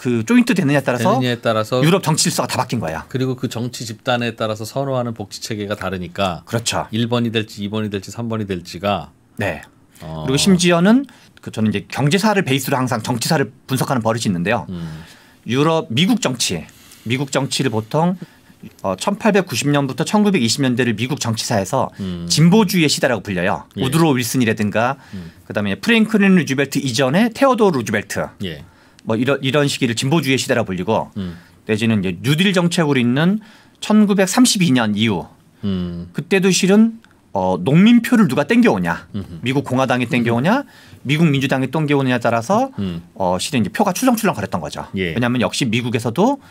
그 조인트 되느냐에 따라서, 되느냐에 따라서 유럽 정치 질서가 다 바뀐 거야. 그리고 그 정치 집단에 따라서 선호하는 복지 체계가 다르니까 그렇죠. 1번이 될지 2번이 될지 3번이 될지가 네. 어. 그리고 심지어는 그 저는 이제 경제사를 베이스로 항상 정치사를 분석하는 버릇이 있는데요. 음. 유럽 미국 정치 미국 정치를 보통 1890년부터 어, 1920년대를 미국 정치사에서 음. 진보주의의 시대라고 불려요. 예. 우드로 윌슨이라든가 음. 그다음에 프랭클린 루즈벨트 이전에 테오도르 루즈벨트. 예. 뭐 이런 이런 시기를 진보주의 시대라 불리고 음. 내지는 이제 뉴딜 정책으로 있는 1932년 이후 음. 그때도 실은 어, 농민표를 누가 땡겨오냐 음흠. 미국 공화당이 땡겨오냐 미국 민주당이 땡겨오느냐에 따라서 음. 어, 실은 이제 표가 출렁출렁 거렸던 거죠. 예. 왜냐하면 역시 미국에서도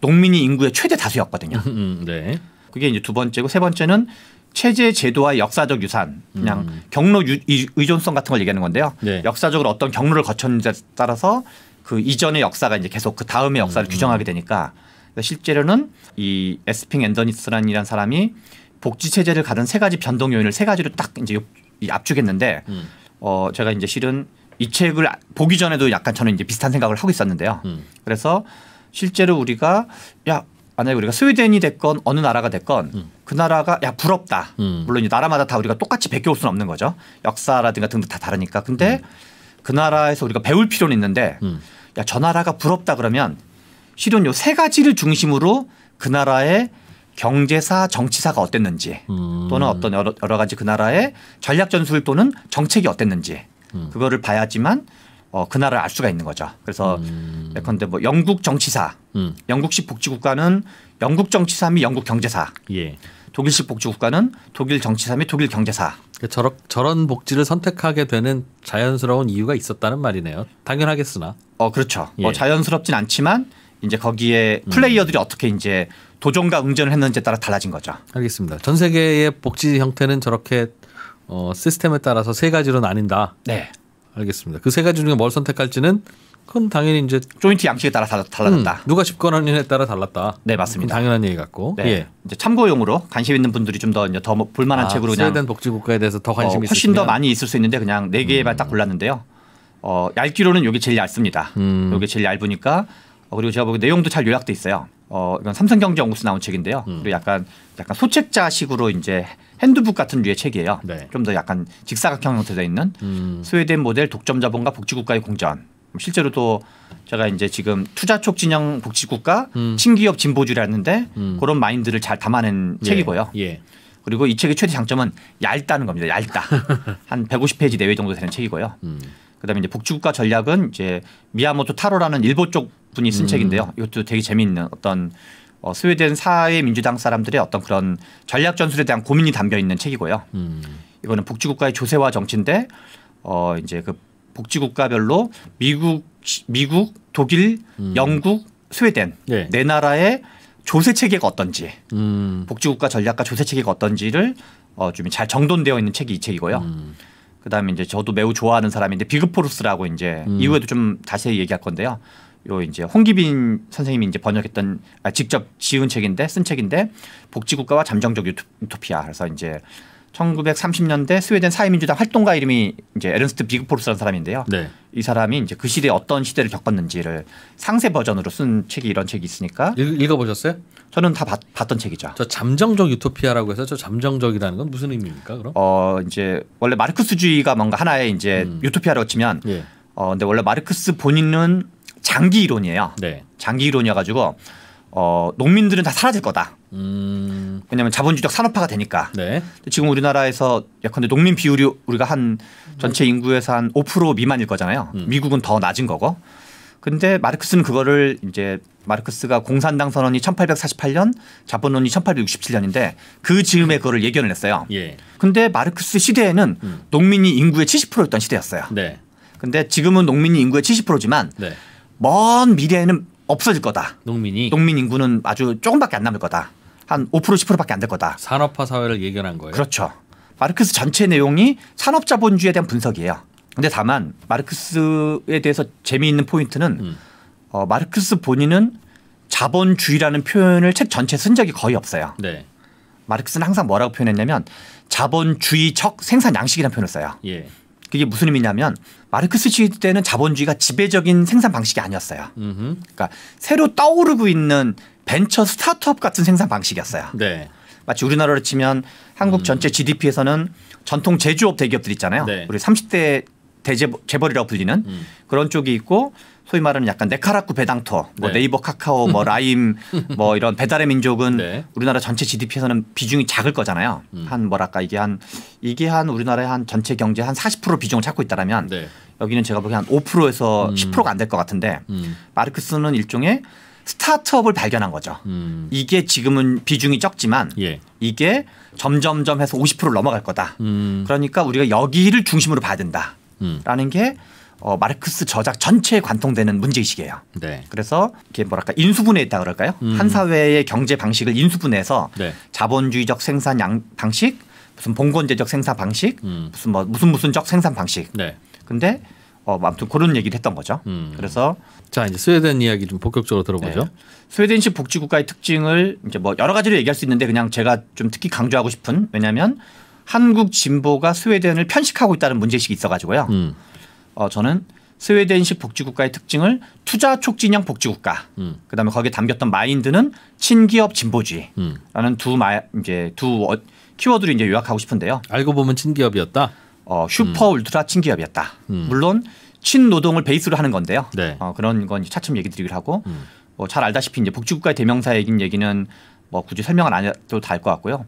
농민이 인구의 최대 다수였거든요. 음, 음, 네. 그게 이제 두 번째고 세 번째는 체제 제도와 역사적 유산 그냥 음. 경로 유, 의존성 같은 걸 얘기하는 건데요. 네. 역사적으로 어떤 경로를 거쳤는지에 따라서 그 이전의 역사가 이제 계속 그 다음의 역사를 음. 음. 규정하게 되니까 그러니까 실제로는 이 에스핑 앤더니스란이란 사람이 복지 체제를 가른 세 가지 변동 요인을 세 가지로 딱 이제 압축했는데 음. 어 제가 이제 실은 이 책을 보기 전에도 약간 저는 이제 비슷한 생각을 하고 있었는데요. 음. 그래서 실제로 우리가 야 만약에 우리가 스웨덴이 됐건 어느 나라가 됐건 음. 그 나라가 야 부럽다. 음. 물론 이제 나라마다 다 우리가 똑같이 베껴올 수는 없는 거죠. 역사라든가 등등 다 다르니까. 근데 음. 그 나라에서 우리가 배울 필요는 있는데 음. 야저 나라가 부럽다 그러면 실은 요 세 가지를 중심으로 그 나라의 경제사, 정치사가 어땠는지 음. 또는 어떤 여러, 여러, 가지 그 나라의 전략 전술 또는 정책이 어땠는지 음. 그거를 봐야지만 어, 그 나라를 알 수가 있는 거죠. 그래서 음. 예컨대 뭐 영국 정치사, 음. 영국식 복지국가는 영국 정치사 및 영국 경제사. 예. 독일식 복지 국가는 독일 정치사 및 독일 경제사. 그 저런, 저런 복지를 선택하게 되는 자연스러운 이유가 있었다는 말이네요. 당연하겠으나. 어 그렇죠. 뭐 예. 뭐 자연스럽진 않지만 이제 거기에 음. 플레이어들이 어떻게 이제 도전과 응전을 했는지에 따라 달라진 거죠. 알겠습니다. 전 세계의 복지 형태는 저렇게 어, 시스템에 따라서 세 가지로 나뉜다. 네. 알겠습니다. 그 세 가지 중에 뭘 선택할지는 그건 당연히 이제 조인트 양식에 따라 달라졌다. 음, 누가 집권하느냐에 따라 달랐다. 네 맞습니다. 당연한 얘기 같고. 네. 예. 이제 참고용으로 관심 있는 분들이 좀더더 볼만한 뭐 아, 책으로 그냥 스웨덴 복지국가에 대해서 더 관심 어, 훨씬 있으시면. 더 많이 있을 수 있는데 그냥 네 개만 음. 딱 골랐는데요. 어, 얇기로는 여게 제일 얇습니다. 음. 게기 제일 얇으니까 어, 그리고 제가 보기 내용도 잘 요약돼 있어요. 어, 이건 삼성경제 연구소 나온 책인데요. 음. 그리고 약간 약간 소책자식으로 이제 핸드북 같은 류의 책이에요. 네. 좀더 약간 직사각형 형태되어 로 있는 음. 스웨덴 모델 독점 자본과 복지국가의 공전. 실제로 도 제가 이제 지금 투자 촉진형 복지국가 음. 신기업 진보주의라는데 음. 그런 마인드를 잘 담아낸 예. 책이고요. 예. 그리고 이 책의 최대 장점은 얇다는 겁니다. 얇다. 한 150페이지 내외 정도 되는 책이고요. 음. 그다음에 이제 복지국가 전략은 이제 미야모토 타로라는 일본 쪽 분이 쓴 음. 책인데요. 이것도 되게 재미있는 어떤 어, 스웨덴 사회 민주당 사람들의 어떤 그런 전략 전술에 대한 고민이 담겨 있는 책이고요. 음. 이거는 복지국가의 조세와 정치인데 어 이제 그 복지국가별로 미국, 미국, 독일, 음. 영국, 스웨덴 네. 네 나라의 조세 체계가 어떤지 음. 복지국가 전략과 조세 체계가 어떤지를 어, 좀 잘 정돈되어 있는 책이 이 책이고요. 음. 그다음에 이제 저도 매우 좋아하는 사람인데 비그포르스라고 이제 음. 이후에도 좀 자세히 얘기할 건데요. 요 이제 홍기빈 선생님이 이제 번역했던 아, 직접 지은 책인데 쓴 책인데 복지국가와 잠정적 유토피아 그래서 이제 1930년대 스웨덴 사회민주당 활동가 이름이 이제 에른스트 비그포르스라는 사람인데요. 네. 이 사람이 이제 그 시대에 어떤 시대를 겪었는지를 상세 버전으로 쓴 책이 이런 책이 있으니까 읽, 어보셨어요 저는 다 봤, 던 책이죠. 저 잠정적 유토피아라고 해서 저 잠정적이라는 건 무슨 의미입니까? 그럼? 어 이제 원래 마르크스주의가 뭔가 하나의 이제 음. 유토피아라고 치면 예. 어 근데 원래 마르크스 본인은 장기 이론이에요. 네. 장기 이론이어 가지고 어, 농민들은 다 사라질 거다. 음. 왜냐하면 자본주의적 산업화가 되니까. 네. 지금 우리나라에서 약간 농민 비율이 우리가 한 전체 인구에서 한 5% 미만일 거잖아요. 음. 미국은 더 낮은 거고. 근데 마르크스는 그거를 이제 마르크스가 공산당 선언이 1848년, 자본론이 1867년인데 그 즈음에 그거를 예견을 했어요. 예. 근데 마르크스 시대에는 음. 농민이 인구의 70%였던 시대였어요. 네. 근데 지금은 농민이 인구의 70%지만 네. 먼 미래에는 없어질 거다. 농민이 농민 인구는 아주 조금밖에 안 남을 거다. 한 5% 10%밖에 안 될 거다. 산업화 사회를 예견한 거예요. 그렇죠. 마르크스 전체 내용이 산업 자본주의에 대한 분석이에요. 근데 다만 마르크스에 대해서 재미있는 포인트는 음. 어, 마르크스 본인은 자본주의라는 표현을 책 전체 쓴 적이 거의 없어요. 네. 마르크스는 항상 뭐라고 표현했냐면 자본주의적 생산 양식이라는 표현을 써요. 예. 그게 무슨 의미냐면 마르크스 시대 때는 자본주의가 지배적인 생산 방식이 아니었어요. 음흠. 그러니까 새로 떠오르고 있는 벤처 스타트업 같은 생산 방식이었어요. 네. 마치 우리나라로 치면 한국 음. 전체 GDP에서는 전통 제조업 대기업들 있잖아요. 네. 우리 30대 대재벌이라고 불리는 음. 그런 쪽이 있고 소위 말하는 약간 네카라쿠 배당토뭐 네. 이버 카카오, 뭐 라임, 뭐 이런 배달의 민족은 네. 우리나라 전체 GDP에서는 비중이 작을 거잖아요. 음. 한 뭐랄까 이게 한 이게 한 우리나라의 한 전체 경제 한 40% 비중을 찾고 있다라면 네. 여기는 제가 보기엔 한 5%에서 음. 10%가 안 될 것 같은데 음. 마르크스는 일종의 스타트업을 발견한 거죠. 음. 이게 지금은 비중이 적지만 예. 이게 점점점 해서 50%를 넘어갈 거다. 음. 그러니까 우리가 여기를 중심으로 봐야 된다라는 음. 게 어, 마르크스 저작 전체에 관통되는 문제의식이에요. 네. 그래서 이게 뭐랄까 인수분해 있다 그럴까요? 음. 한 사회의 경제 방식을 인수분해해서 네. 자본주의적 생산 양 방식, 무슨 봉건제적 생산 방식, 음. 무슨 뭐 무슨 무슨적 생산 방식. 네. 근데 어, 뭐 아무튼 그런 얘기를 했던 거죠. 음. 그래서 자 이제 스웨덴 이야기 좀 본격적으로 들어보죠. 네. 스웨덴식 복지국가의 특징을 이제 뭐 여러 가지로 얘기할 수 있는데 그냥 제가 좀 특히 강조하고 싶은 왜냐하면 한국 진보가 스웨덴을 편식하고 있다는 문제의식이 있어가지고요. 음. 어, 저는 스웨덴식 복지국가의 특징을 투자 촉진형 복지국가, 음. 그다음에 거기에 담겼던 마인드는 친기업 진보주의라는 음. 두 마, 이제 두 어, 키워드를 이제 요약하고 싶은데요. 알고 보면 친기업이었다. 어, 슈퍼 음. 울트라 친기업이었다. 음. 물론 친노동을 베이스로 하는 건데요. 네. 어, 그런 건 차츰 얘기 드리기로 하고 음. 뭐잘 알다시피 이제 복지국가의 대명사 얘 얘기는 뭐 굳이 설명을 안 해도 다 알 것 같고요.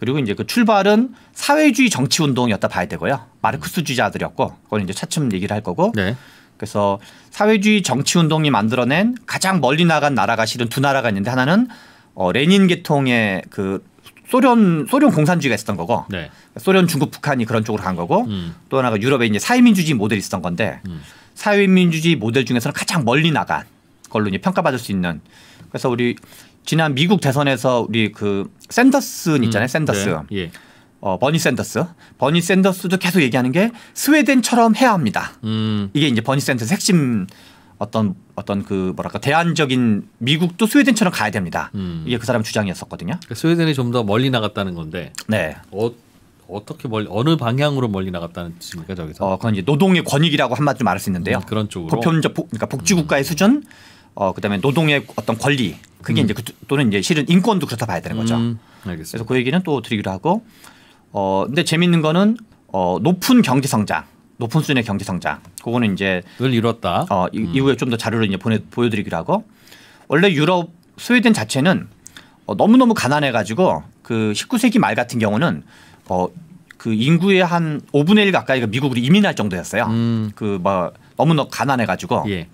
그리고 이제 그 출발은 사회주의 정치 운동이었다 봐야 되고요. 마르크스주의자들이었고 그걸 이제 차츰 얘기를 할 거고. 네. 그래서 사회주의 정치 운동이 만들어낸 가장 멀리 나간 나라가 실은 두 나라가 있는데 하나는 어 레닌 계통의 그 소련 소련 공산주의가 있었던 거고 네. 소련 중국 북한이 그런 쪽으로 간 거고 음. 또 하나가 유럽의 이제 사회민주주의 모델이 있었던 건데 음. 사회민주주의 모델 중에서는 가장 멀리 나간 걸로 이제 평가받을 수 있는 그래서 우리 지난 미국 대선에서 우리 그 샌더슨 있잖아요. 음, 샌더스. 네. 예. 어, 버니 샌더스. 버니 샌더스도 계속 얘기하는 게 스웨덴처럼 해야 합니다. 음. 이게 이제 버니 샌더스 핵심 어떤 어떤 그 뭐랄까 대안적인 미국도 스웨덴처럼 가야 됩니다. 음. 이게 그 사람 주장이었었거든요. 그러니까 스웨덴이 좀 더 멀리 나갔다는 건데. 네. 어, 어떻게 멀리 어느 방향으로 멀리 나갔다는 뜻입니까 저기서? 어, 그건 이제 노동의 권익이라고 한마디로 말할 수 있는데요. 음, 그런 쪽으로. 보편적 복, 그러니까 복지국가의 수준 어 그다음에 노동의 어떤 권리 그게 음. 이제 그, 또는 이제 실은 인권도 그렇다 봐야 되는 거죠. 음. 알겠습니다. 그래서 그 얘기는 또 드리기로 하고 어 근데 재밌는 거는 어 높은 경제 성장 높은 수준의 경제 성장 그거는 이제 늘 이뤘다. 어 음. 이후에 좀 더 자료를 이제 보내 보여드리기로 하고 원래 유럽 스웨덴 자체는 어, 너무 너무 가난해 가지고 그 19세기 말 같은 경우는 어 그 인구의 한 5분의 1 가까이가 미국으로 이민할 정도였어요. 음. 그뭐 너무너무 가난해 가지고. 예.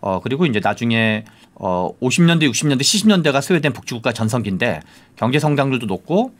어 그리고 이제 나중에 어 50년대, 60년대, 70년대가 스웨덴 복지국가 전성기인데 경제 성장률도 높고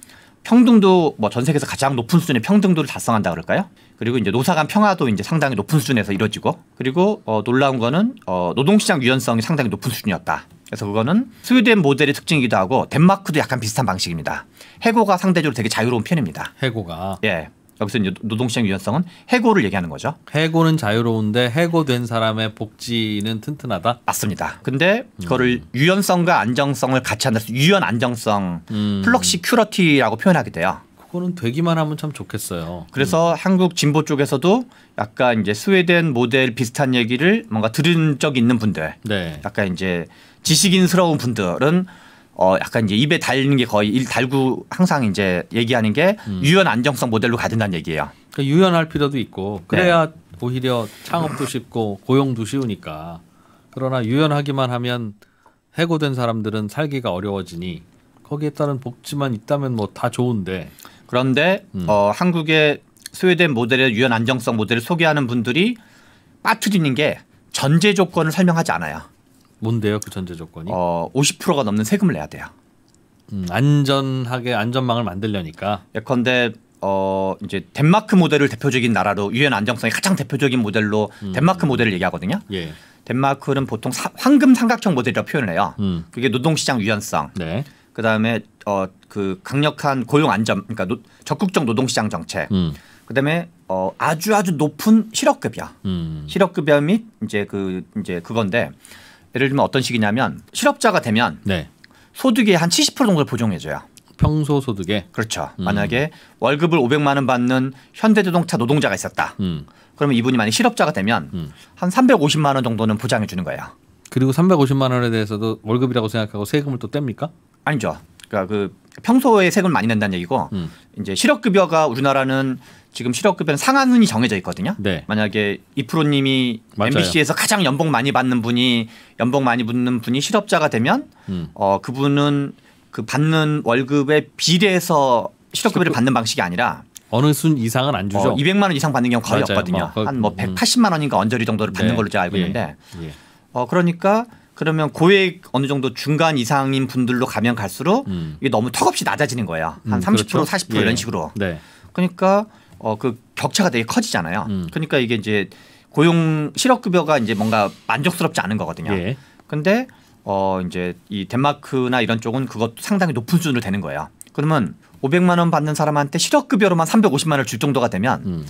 평등도 뭐 전 세계에서 가장 높은 수준의 평등도를 달성한다 그럴까요? 그리고 이제 노사 간 평화도 이제 상당히 높은 수준에서 이루어지고 그리고 어 놀라운 거는 어 노동시장 유연성이 상당히 높은 수준이었다. 그래서 그거는 스웨덴 모델의 특징이기도 하고 덴마크도 약간 비슷한 방식입니다. 해고가 상대적으로 되게 자유로운 편입니다. 해고가 예. 여기서 이제 노동시장 유연성은 해고를 얘기하는 거죠. 해고는 자유로운데 해고된 사람의 복지는 튼튼하다. 맞습니다. 근데 그거를 음. 유연성과 안정성을 같이 한다. 서 유연 안정성 음. 플럭시큐러티라고 표현하게 돼요. 그거는 되기만 하면 참 좋겠어요. 그래서 음. 한국 진보 쪽에서도 약간 이제 스웨덴 모델 비슷한 얘기를 뭔가 들은 적이 있는 분들, 네. 약간 이제 지식인스러운 분들은 어 약간 이제 입에 달리는 게 거의 일 달구 항상 이제 얘기하는 게 음. 유연 안정성 모델로 가야된다는 얘기예요. 그러니까 유연할 필요도 있고 그래야 네. 오히려 창업도 쉽고 고용도 쉬우니까 그러나 유연하기만 하면 해고된 사람들은 살기가 어려워지니 거기에 따른 복지만 있다면 뭐 다 좋은데 그런데 음. 어 한국의 스웨덴 모델의 유연 안정성 모델을 소개하는 분들이 빠뜨리는 게 전제 조건을 설명하지 않아요. 뭔데요 그 전제 조건이? 어 50%가 넘는 세금을 내야 돼요. 음, 안전하게 안전망을 만들려니까. 예컨대 어 이제 덴마크 모델을 대표적인 나라로 유엔 안정성의 가장 대표적인 모델로 음. 덴마크 모델을 얘기하거든요. 예. 덴마크는 보통 사, 황금 삼각형 모델이라고 표현을 해요. 음. 그게 노동시장 유연성. 네. 그다음에 어그 강력한 고용 안전, 그러니까 노, 적극적 노동시장 정책. 음. 그다음에 어 아주 아주 높은 실업급여, 음. 실업급여 및 이제 그 이제 그건데 예를 들면 어떤 식이냐면 실업자가 되면 네. 소득의 한 70% 정도를 보정해줘요. 평소 소득에 그렇죠. 음. 만약에 월급을 500만 원 받는 현대자동차 노동자가 있었다. 음. 그러면 이분이 만약 실업자가 되면 음. 한 350만 원 정도는 보장해 주는 거예요. 그리고 350만 원에 대해서도 월급이라고 생각하고 세금을 또 뗍니까? 아니죠. 그러니까 그 평소에 세금 을 많이 낸다는 얘기고 음. 이제 실업급여가 우리나라는 지금 실업급여는 상한선이 정해져 있거든요. 네. 만약에 이프로님이 MBC에서 가장 연봉 많이 받는 분이 연봉 많이 붙는 분이 실업자가 되면 음. 어 그분은 그 받는 월급에 비례해서 실업급여를 받는 방식이 아니라 어느 순 이상은 안 주죠. 어, 200만 원 이상 받는 경우 거의 맞아요. 없거든요. 어, 한뭐 180만 음. 원인가 언저리 정도를 받는 네. 걸로 제가 알고 예. 있는데 예. 예. 어 그러니까 그러면 고액 어느 정도 중간 이상인 분들로 가면 갈수록 음. 이게 너무 턱없이 낮아지는 거예요. 한 음, 30% 그렇죠? 40% 예. 이런 식으로. 네. 그러니까 어 그 격차가 되게 커지잖아요. 음. 그러니까 이게 이제 고용 실업 급여가 이제 뭔가 만족스럽지 않은 거거든요. 예. 근데 어 이제 이 덴마크나 이런 쪽은 그것도 상당히 높은 수준으로 되는 거예요. 그러면 500만 원 받는 사람한테 실업 급여로만 350만 원을 줄 정도가 되면 음.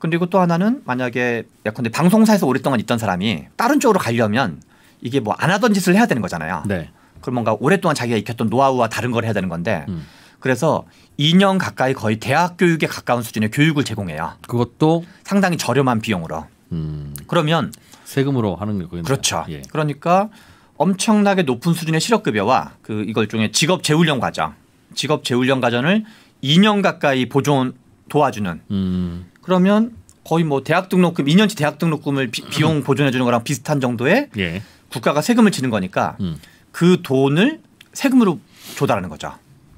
그리고 또 하나는 만약에 약간 방송사에서 오랫동안 있던 사람이 다른 쪽으로 가려면 이게 뭐 안 하던 짓을 해야 되는 거잖아요. 네. 그럼 뭔가 오랫동안 자기가 익혔던 노하우와 다른 걸 해야 되는 건데 음. 그래서 2년 가까이 거의 대학 교육에 가까운 수준의 교육을 제공해요. 그것도 상당히 저렴한 비용으로. 음. 그러면 세금으로 하는 거거요 그렇죠. 예. 그러니까 엄청나게 높은 수준의 실업급여와 그 이걸 중에 직업 재훈련 과정, 직업 재훈련 과정을 2년 가까이 보존 도와주는. 음. 그러면 거의 뭐 대학 등록금 2년치 대학 등록금을 비, 용 보존해 주는 거랑 비슷한 정도의 예. 국가가 세금을 지는 거니까 음. 그 돈을 세금으로 조달하는 거죠.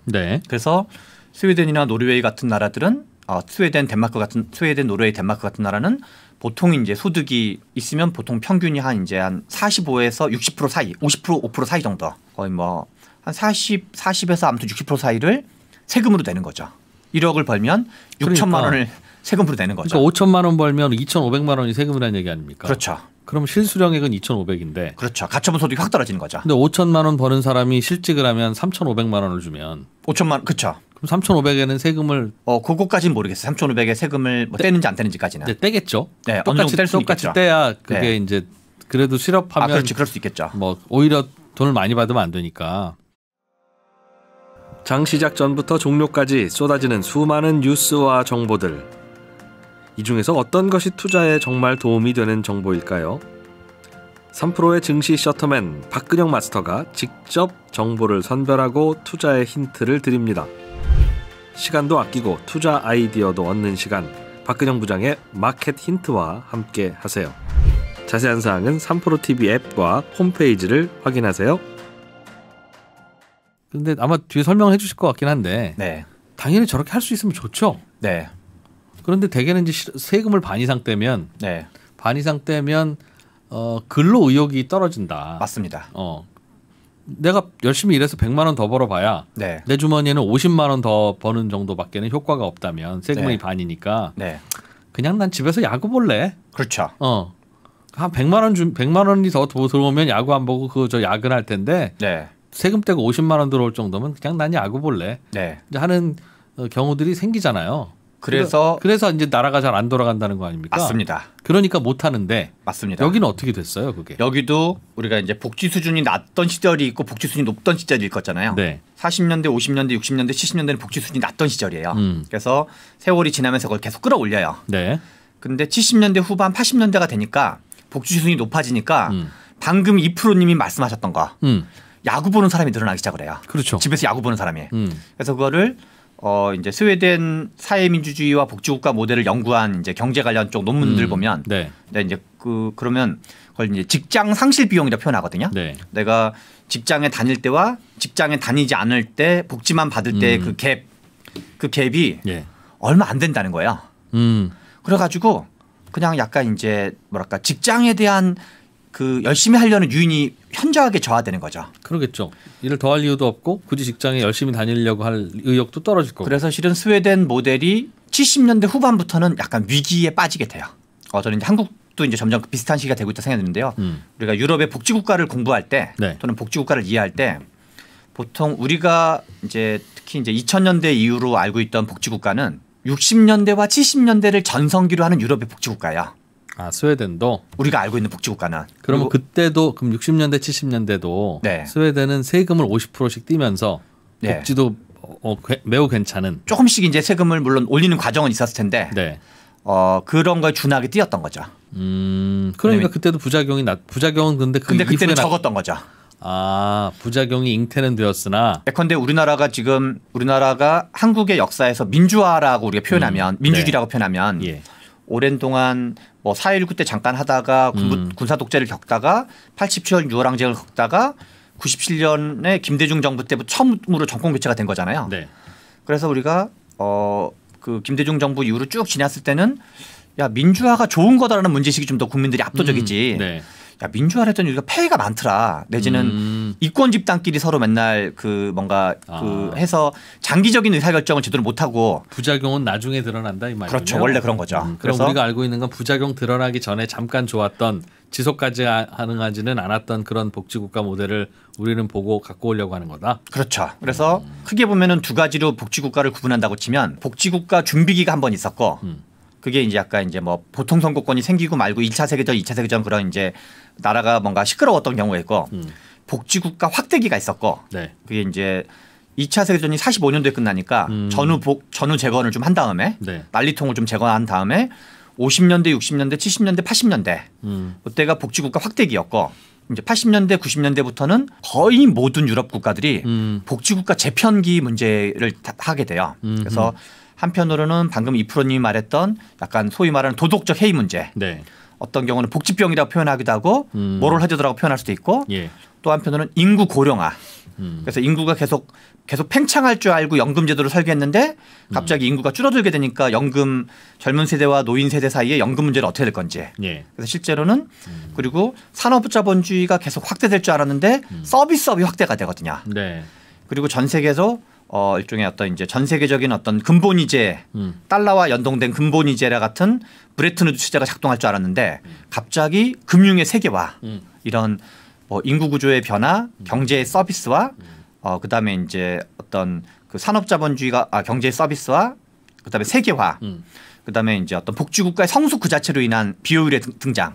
네. 그래서 스웨덴이나 노르웨이 같은 나라들은 어, 스웨덴, 덴마크 같은 스웨덴, 노르웨이, 덴마크 같은 나라는 보통 이제 소득이 있으면 보통 평균이 한 이제 한 45에서 60% 사이, 50% 5% 사이 정도 거의 뭐 한 40, 40에서 아무튼 60% 사이를 세금으로 내는 거죠. 1억을 벌면 6천만 그러니까. 원을 세금으로 되는 거죠. 그러니까 5천만 원 벌면 2,500만 원이 세금이라는 얘기 아닙니까? 그렇죠. 그럼 실수령액은 2,500인데. 그렇죠. 가처분 소득이 확 떨어지는 거죠. 근데 5천만 원 버는 사람이 실직을 하면 3,500만 원을 주면 5천만 그렇죠. 그럼 3,500에는 세금을 어 그거까지는 모르겠어요. 3,500에 세금을 뭐 떼, 네. 떼는지 안 떼는지까지는. 네, 떼겠죠. 네, 똑같이 뗄수 똑같이 떼야 네. 그게 네. 이제 그래도 실업하면 아, 그렇지. 그럴 수 있겠죠. 뭐 오히려 돈을 많이 받으면 안 되니까. 장 시작 전부터 종료까지 쏟아지는 수많은 뉴스와 정보들 이 중에서 어떤 것이 투자에 정말 도움이 되는 정보일까요? 3프로의 증시 셔터맨 박근영 마스터가 직접 정보를 선별하고 투자의 힌트를 드립니다. 시간도 아끼고 투자 아이디어도 얻는 시간 박근영 부장의 마켓 힌트와 함께 하세요. 자세한 사항은 3프로TV 앱과 홈페이지를 확인하세요. 근데 아마 뒤에 설명해 주실 것 같긴 한데 네. 당연히 저렇게 할 수 있으면 좋죠. 네. 그런데 대개는 이제 세금을 반 이상 떼면 네. 반 이상 떼면 어 근로 의욕이 떨어진다. 맞습니다. 어 내가 열심히 일해서 100만 원 더 벌어봐야 네. 내 주머니에는 50만 원 더 버는 정도밖에는 효과가 없다면 세금이 네. 반이니까 네. 그냥 난 집에서 야구 볼래. 그렇죠. 어. 한 100만 원 주, 100만 원이 더 들어오면 야구 안 보고 그 저 야근할 텐데 네. 세금 떼고 50만 원 들어올 정도면 그냥 난 야구 볼래. 네. 하는 어, 경우들이 생기잖아요. 그래서 그래서 이제 나라가 잘 안 돌아간다는 거 아닙니까? 맞습니다. 그러니까 못 하는데 맞습니다. 여기는 어떻게 됐어요, 그게? 여기도 우리가 이제 복지 수준이 낮던 시절이 있고 복지 수준이 높던 시절이 있었잖아요. 네. 40년대, 50년대, 60년대, 70년대는 복지 수준이 낮던 시절이에요. 음. 그래서 세월이 지나면서 그걸 계속 끌어올려요. 네. 근데 70년대 후반, 80년대가 되니까 복지 수준이 높아지니까 음. 방금 이 프로님이 말씀하셨던 거. 음. 야구 보는 사람이 늘어나기 시작을 해요. 그렇죠. 집에서 야구 보는 사람이. 음. 그래서 그거를 어 이제 스웨덴 사회민주주의와 복지국가 모델을 연구한 이제 경제 관련 쪽 논문들 음, 보면 네. 네 이제 그 그러면 그걸 이제 직장 상실 비용이라고 표현하거든요. 네. 내가 직장에 다닐 때와 직장에 다니지 않을 때 복지만 받을 때그 음. 갭그 그 갭이 예. 얼마 안 된다는 거예요. 음. 그래 가지고 그냥 약간 이제 뭐랄까 직장에 대한 그 열심히 하려는 유인이 현저하게 저하되는 거죠. 그러겠죠. 일을 더 할 이유도 없고 굳이 직장에 열심히 다니려고 할 의욕도 떨어질 거고. 그래서 실은 스웨덴 모델이 70년대 후반부터는 약간 위기에 빠지게 돼요. 어, 저는 이제 한국도 이제 점점 비슷한 시기가 되고 있다 생각했는데요. 음. 우리가 유럽의 복지국가를 공부할 때 네. 또는 복지국가를 이해할 때 보통 우리가 이제 특히 이제 2000년대 이후로 알고 있던 복지국가는 60년대와 70년대를 전성기로 하는 유럽의 복지국가야. 아 스웨덴도 우리가 알고 있는 복지국가나 그러면 그때도 그럼 60년대 70년대도 네. 스웨덴은 세금을 50%씩 띄면서 복지도 어, 게, 매우 괜찮은 조금씩 이제 세금을 물론 올리는 과정은 있었을 텐데 네. 어, 그런 걸에 준하게 뛰었던 거죠. 음, 그러니까 그때도 부작용이 나 부작용은 근데 그 근데 그때는 나... 적었던 거죠. 아 부작용이 잉태는 되었으나 예컨대 네, 우리나라가 지금 우리나라가 한국의 역사에서 민주화라고 우리가 표현하면 음, 네. 민주주의라고 표현하면 예. 오랜 동안 어, 뭐 4.19 때 잠깐 하다가 군, 음. 군사 독재를 겪다가 87년 유월 항쟁을 겪다가 97년에 김대중 정부 때부터 처음으로 정권 교체가 된 거잖아요. 네. 그래서 우리가 어, 그 김대중 정부 이후로 쭉 지났을 때는 야 민주화가 좋은 거다라는 문제식이 좀 더 국민들이 압도적이지. 음, 네. 야 민주화를 했더니 우리가 폐해가 많더라. 내지는 음. 이권 집단끼리 서로 맨날 그 뭔가 그 아. 그 해서 장기적인 의사결정을 제대로 못하고 부작용은 나중에 드러난다 이 말이죠. 그렇죠. 원래 그런 거죠. 음, 그래서 우리가 알고 있는 건 부작용 드러나기 전에 잠깐 좋았던 지속까지 가능하지는 않았던 그런 복지국가 모델을 우리는 보고 갖고 오려고 하는 거다. 그렇죠. 그래서 음. 크게 보면은 두 가지로 복지국가를 구분한다고 치면 복지국가 준비기가 한 번 있었고 음. 그게 이제 약간 이제 뭐 보통 선거권이 생기고 말고 1차 세계전, 2차 세계전 그런 이제 나라가 뭔가 시끄러웠던 경우에 있고 음. 복지국가 확대기가 있었고 네. 그게 이제 2차 세계전이 45년도에 끝나니까 음. 전후 복 전후 재건을 좀 한 다음에 네. 난리통을 좀 재건한 다음에 50년대, 60년대, 70년대, 80년대 음. 그때가 복지국가 확대기였고 이제 80년대, 90년대부터는 거의 모든 유럽 국가들이 음. 복지국가 재편기 문제를 하게 돼요. 음흠. 그래서 한편으로는 방금 이프로님이 말했던 약간 소위 말하는 도덕적 해이 문제. 네. 어떤 경우는 복지병이라고 표현하기도 하고 음. 모럴 해저드라고 표현할 수도 있고 예. 또 한편으로는 인구 고령화. 음. 그래서 인구가 계속 계속 팽창할 줄 알고 연금 제도를 설계했는데 음. 갑자기 음. 인구가 줄어들게 되니까 연금 젊은 세대와 노인 세대 사이의 연금 문제를 어떻게 될 건지. 예. 그래서 실제로는 음. 그리고 산업자본주의가 계속 확대될 줄 알았는데 음. 서비스업이 확대가 되거든요. 네. 그리고 전 세계에서 어 일종의 어떤 이제 전 세계적인 어떤 근본 이제 달러와 연동된 근본 이제라 같은 브레트누드 체제가 작동할 줄 알았는데 갑자기 금융의 세계와 이런 뭐 인구 구조의 변화, 음. 경제 서비스와 음. 어 그다음에 이제 어떤 그 산업 자본주의가 아 경제 서비스와 그다음에 세계화. 음. 그다음에 이제 어떤 복지 국가의 성숙 그 자체로 인한 비효율의 등장.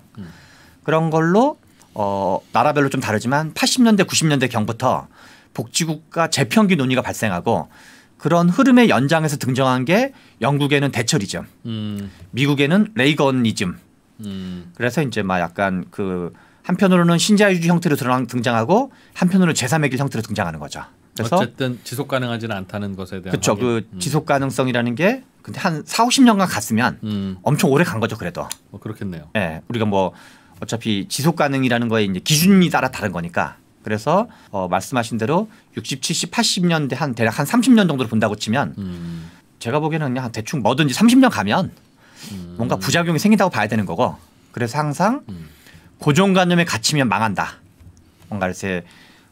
그런 걸로 어 나라별로 좀 다르지만 80년대 90년대 경부터 복지 국가 재평기 논의가 발생하고 그런 흐름의 연장에서 등장한 게 영국에는 대처리즘, 음. 미국에는 레이건이즘. 음. 그래서 이제 막 약간 그 한편으로는 신자 유주의 형태로 등장하고 한편으로는 제3의 길 형태로 등장하는 거죠. 그래서 어쨌든 지속 가능하지는 않다는 것에 대한 그렇죠. 그 음. 지속 가능성이라는 게 근데 한 4, 50년간 갔으면 음. 엄청 오래 간 거죠, 그래도. 뭐 그렇겠네요. 예. 네, 우리가 뭐 어차피 지속 가능이라는 거에 이제 기준이 따라 다른 거니까. 그래서 어 말씀하신 대로 60, 70, 80년대 한 대략 한 30년 정도로 본다고 치면 음. 제가 보기에는 그냥 대충 뭐든지 30년 가면 음. 뭔가 부작용이 생긴다고 봐야 되는 거고. 그래서 항상 음. 고정관념에 갇히면 망한다. 뭔가 이렇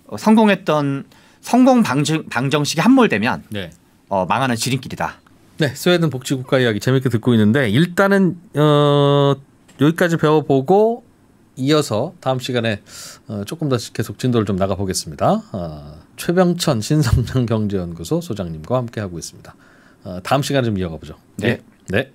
어, 성공했던 성공 방정, 방정식에 함몰되면 네. 어, 망하는 지름길이다. 네, 스웨덴 복지국가 이야기 재밌게 듣고 있는데 일단은 어, 여기까지 배워보고 이어서 다음 시간에 어, 조금 더 계속 진도를 좀 나가보겠습니다. 어, 최병천 신성장 경제연구소 소장님과 함께 하고 있습니다. 어, 다음 시간좀 이어가 보죠. 네. 네.